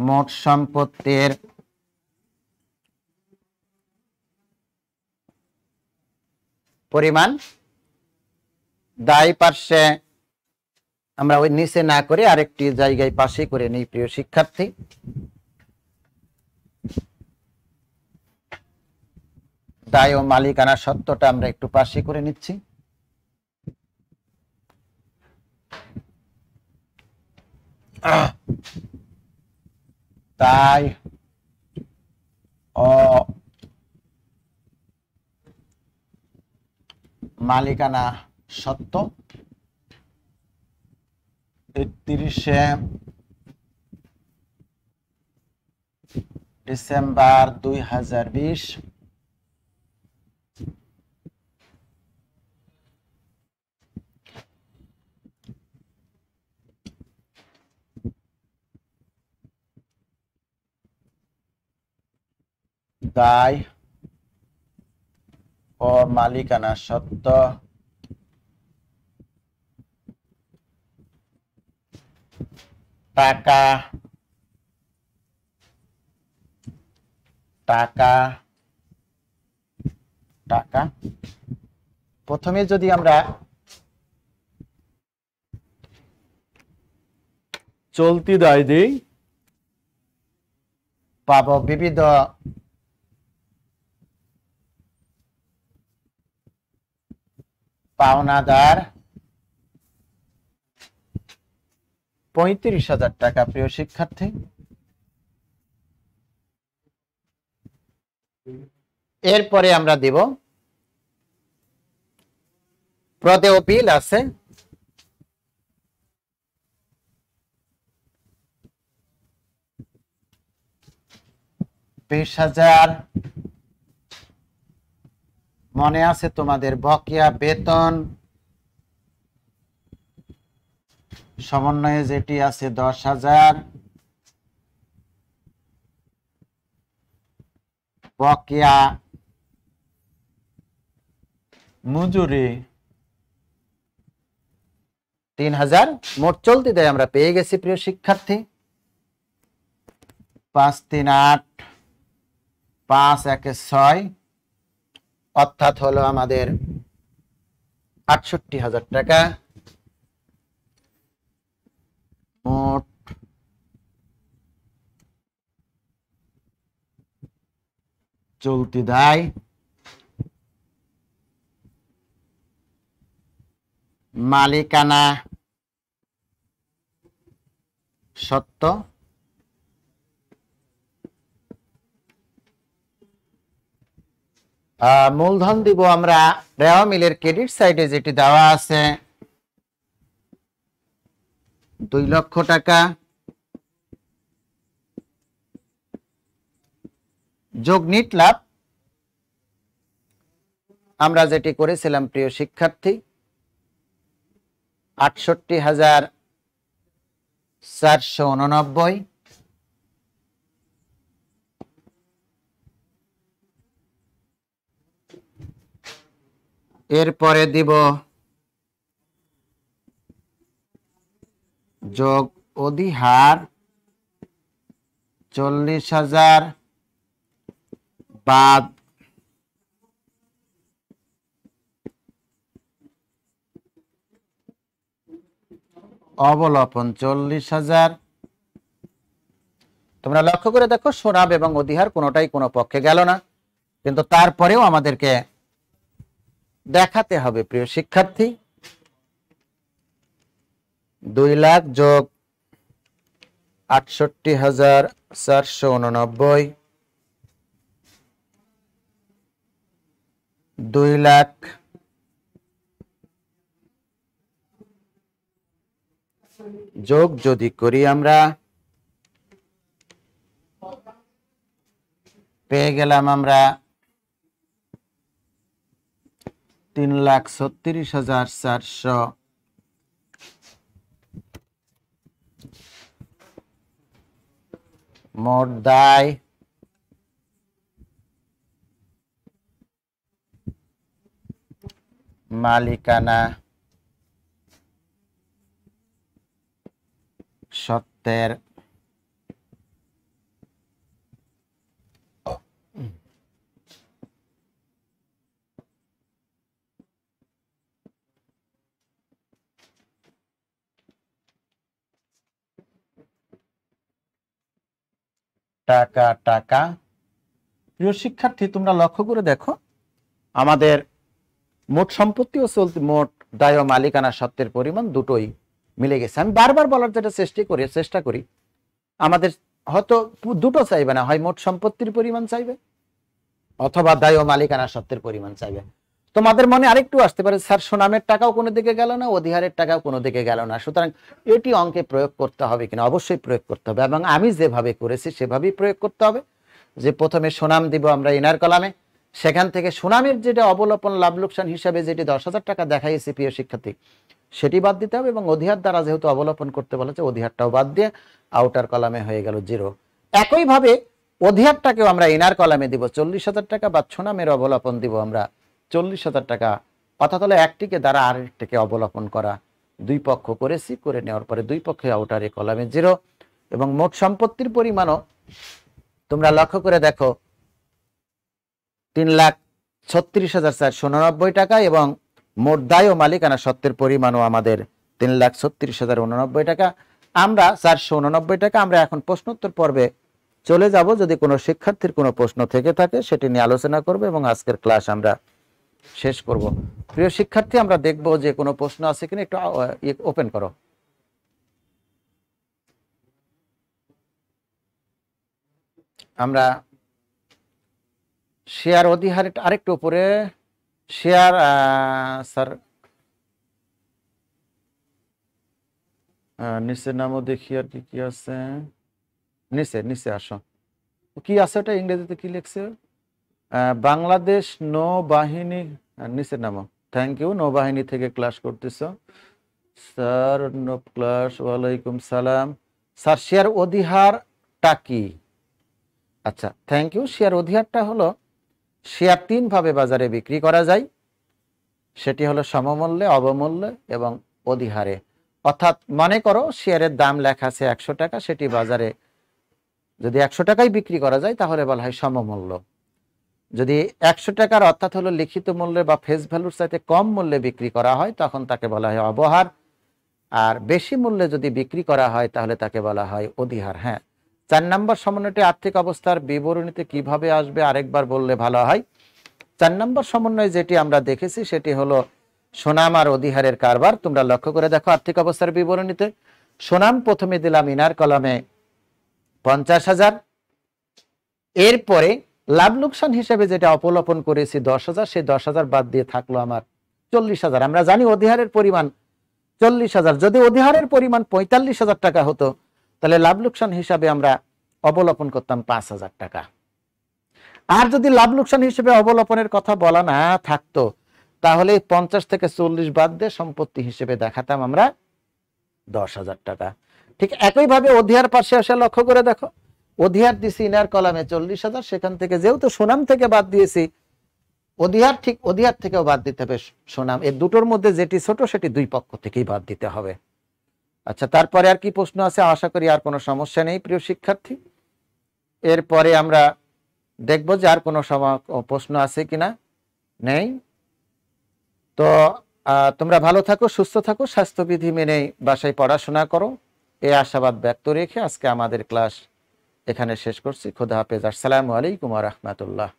মোট সম্পত্তির পরিমাণ দায় পার্শ্বে আমরা ওই নিচে না করে আরেকটি জায়গায় পাশে করে নিই প্রিয় শিক্ষার্থী দায় ও মালিকানা সত্যটা আমরা একটু পাশে করে নিচ্ছি তাই ও মালিকানা সত্য একত্রিশে ডিসেম্বর দুই হাজার বিশ দায় ও মালিকানা সত্য টাকা টাকা টাকা প্রথমে যদি আমরা চলতি দায় দিই পাব বিবিধ পাওনাদার পঁয়ত্রিশ হাজার টাকা প্রিয় শিক্ষার্থী এরপরে আমরা দিব প্রদেয় বিল আছে বিশ হাজার মনে আছে তোমাদের বকেয়া বেতন সমন্বয়ে যেটি আছে দশ হাজার বকিয়া মজুরি তিন হাজার মোট চলতে দেয় আমরা পেয়ে গেছি প্রিয় শিক্ষার্থী পাঁচ তিন আট পাঁচ একে ছয় অর্থাৎ হলো আমাদের আটষট্টি হাজার টাকা মোট চলতি দায় মালিকানা সত্য মূলধন দিব আমরা রেওয়া মিলের ক্রেডিট সাইডে যেটি দেওয়া আছে দুই লক্ষ টাকা যোগ নিট লাভ আমরা যেটি করেছিলাম প্রিয় শিক্ষার্থী আটষট্টি হাজার চারশো উননব্বই এরপরে দিব যোগ অধিহার চল্লিশ হাজার বাদ অবলম্বন চল্লিশ হাজার তোমরা লক্ষ্য করে দেখো সোনাব এবং অধিহার কোনোটাই কোনো পক্ষে গেল না কিন্তু তারপরেও আমাদেরকে দেখাতে হবে প্রিয় শিক্ষার্থী দুই লাখ যোগ আটষট্টি হাজার চারশো উননব্বই দুই লাখ যোগ যদি করি আমরা পেয়ে গেলাম আমরা তিন লাখ ছত্রিশ হাজার চারশো দায় মালিকানা সত্ত্বের টাকা টাকা প্রিয় শিক্ষার্থী তোমরা লক্ষ্য করে দেখো আমাদের মোট সম্পত্তি ও চলতি মোট দায় মালিকানা সত্যের পরিমাণ দুটোই মিলে গেছে আমি বারবার বলার যেটা চেষ্টা করি চেষ্টা করি আমাদের হয়তো দুটো চাইবে না হয় মোট সম্পত্তির পরিমাণ চাইবে অথবা দায় মালিকানা সত্যের পরিমাণ চাইবে তোমাদের মনে আরেকটু আসতে পারে স্যার সোনামের টাকাও কোনো দিকে গেল না অধিহারের টাকাও কোনো দিকে গেল না সুতরাং এটি অঙ্কে প্রয়োগ করতে হবে কিনা অবশ্যই প্রয়োগ করতে হবে এবং আমি যেভাবে করেছি সেভাবেই প্রয়োগ করতে হবে যে প্রথমে সুনাম দিব আমরা ইনার কলামে সেখান থেকে সুনামের যেটা অবলোপন লাভ লোকসান হিসাবে যেটি দশ হাজার টাকা দেখাইছে প্রিয় শিক্ষার্থী সেটি বাদ দিতে হবে এবং অধিহার দ্বারা যেহেতু অবলোপন করতে বলেছে অধিহারটাও বাদ দিয়ে আউটার কলামে হয়ে গেল জিরো একইভাবে অধিহারটাকেও আমরা ইনার কলামে দিব চল্লিশ হাজার টাকা বা সুনামের অবলোপন দিব আমরা চল্লিশ হাজার টাকা পাতাতলে একটিকে দ্বারা আরেকটিকে অবলম্বন করা দুই পক্ষ করেছি করে নেওয়ার পরে দুই পক্ষে আউটারে কলামে জিরো এবং মোট সম্পত্তির পরিমাণও তোমরা লক্ষ্য করে দেখো তিন লাখ ছত্রিশ হাজার চারশো উননব্বই টাকা এবং মোট দায় ও মালিকানা সত্ত্বের পরিমাণও আমাদের তিন লাখ ছত্রিশ হাজার উননব্বই টাকা আমরা চারশো উননব্বই টাকা আমরা এখন প্রশ্নোত্তর পর্বে চলে যাব যদি কোনো শিক্ষার্থীর কোনো প্রশ্ন থেকে থাকে সেটি নিয়ে আলোচনা করবে এবং আজকের ক্লাস আমরা শেষ করব প্রিয় শিক্ষার্থী আমরা দেখব যে কোনো প্রশ্ন আছে কিনা একটু ইয়ে ওপেন করো আমরা শেয়ার অধিহার আরেকটু উপরে শেয়ার স্যার নিচে নামও দেখি আর কি কি আছে নিচে নিচে আসো কি আছে ওটা ইংরেজিতে কি লিখছে বাংলাদেশ নৌবাহিনী নিচে নাম থ্যাংক ইউ নৌবাহিনী থেকে ক্লাস করতেছ স্যার ক্লাস ওয়ালাইকুম সালাম স্যার শেয়ার অধিহারটা কি আচ্ছা থ্যাংক ইউ শেয়ার অধিহারটা হলো শেয়ার তিনভাবে বাজারে বিক্রি করা যায় সেটি হলো সমমূল্যে অবমূল্যে এবং অধিহারে অর্থাৎ মনে করো শেয়ারের দাম লেখা আছে একশো টাকা সেটি বাজারে যদি একশো টাকাই বিক্রি করা যায় তাহলে বলা হয় সমমূল্য যদি একশো টাকার অর্থাৎ হলো লিখিত মূল্যে বা ফেস ভ্যালুর সাথে কম মূল্যে বিক্রি করা হয় তখন তাকে বলা হয় অবহার আর বেশি মূল্যে যদি বিক্রি করা হয় তাহলে তাকে বলা হয় অধিহার হ্যাঁ চার নম্বর সমন্বয়টি আর্থিক অবস্থার বিবরণীতে কিভাবে আসবে আরেকবার বললে ভালো হয় চার নম্বর সমন্বয় যেটি আমরা দেখেছি সেটি হলো সোনাম আর অধিহারের কারবার তোমরা লক্ষ্য করে দেখো আর্থিক অবস্থার বিবরণীতে সোনাম প্রথমে দিলাম ইনার কলমে পঞ্চাশ হাজার এরপরে লাভ লোকসান হিসেবে যেটা অপলোপন করেছি দশ হাজার সেই দশ হাজার বাদ দিয়ে থাকলো আমার চল্লিশ হাজার আমরা জানি অধিহারের পরিমাণ চল্লিশ হাজার যদি অধিহারের পরিমাণ পঁয়তাল্লিশ হাজার টাকা হতো তাহলে লাভ লোকসান হিসাবে আমরা অবলোপন করতাম পাঁচ হাজার টাকা আর যদি লাভ লোকসান হিসেবে অবলোপনের কথা বলা না থাকতো তাহলে পঞ্চাশ থেকে চল্লিশ বাদ দিয়ে সম্পত্তি হিসেবে দেখাতাম আমরা দশ হাজার টাকা ঠিক একইভাবে অধিহার পাশে আসে লক্ষ্য করে দেখো অধিহার দিছি ইনার কলামে চল্লিশ হাজার সেখান থেকে যেহেতু সুনাম থেকে বাদ দিয়েছি অধিহার ঠিক অধিহার থেকেও বাদ দিতে হবে সুনাম এর দুটোর মধ্যে যেটি ছোট সেটি দুই পক্ষ থেকেই বাদ দিতে হবে আচ্ছা তারপরে আর কি প্রশ্ন আছে আশা করি আর কোনো সমস্যা নেই প্রিয় শিক্ষার্থী এরপরে আমরা দেখব যে আর কোনো প্রশ্ন আছে কিনা নেই তো তোমরা ভালো থাকো সুস্থ থাকো স্বাস্থ্যবিধি মেনে বাসায় পড়াশোনা করো এই আশাবাদ ব্যক্ত রেখে আজকে আমাদের ক্লাস এখানে শেষ করছি খোদা হাফেজ আসসালামু আলাইকুম রহমতুল্লাহ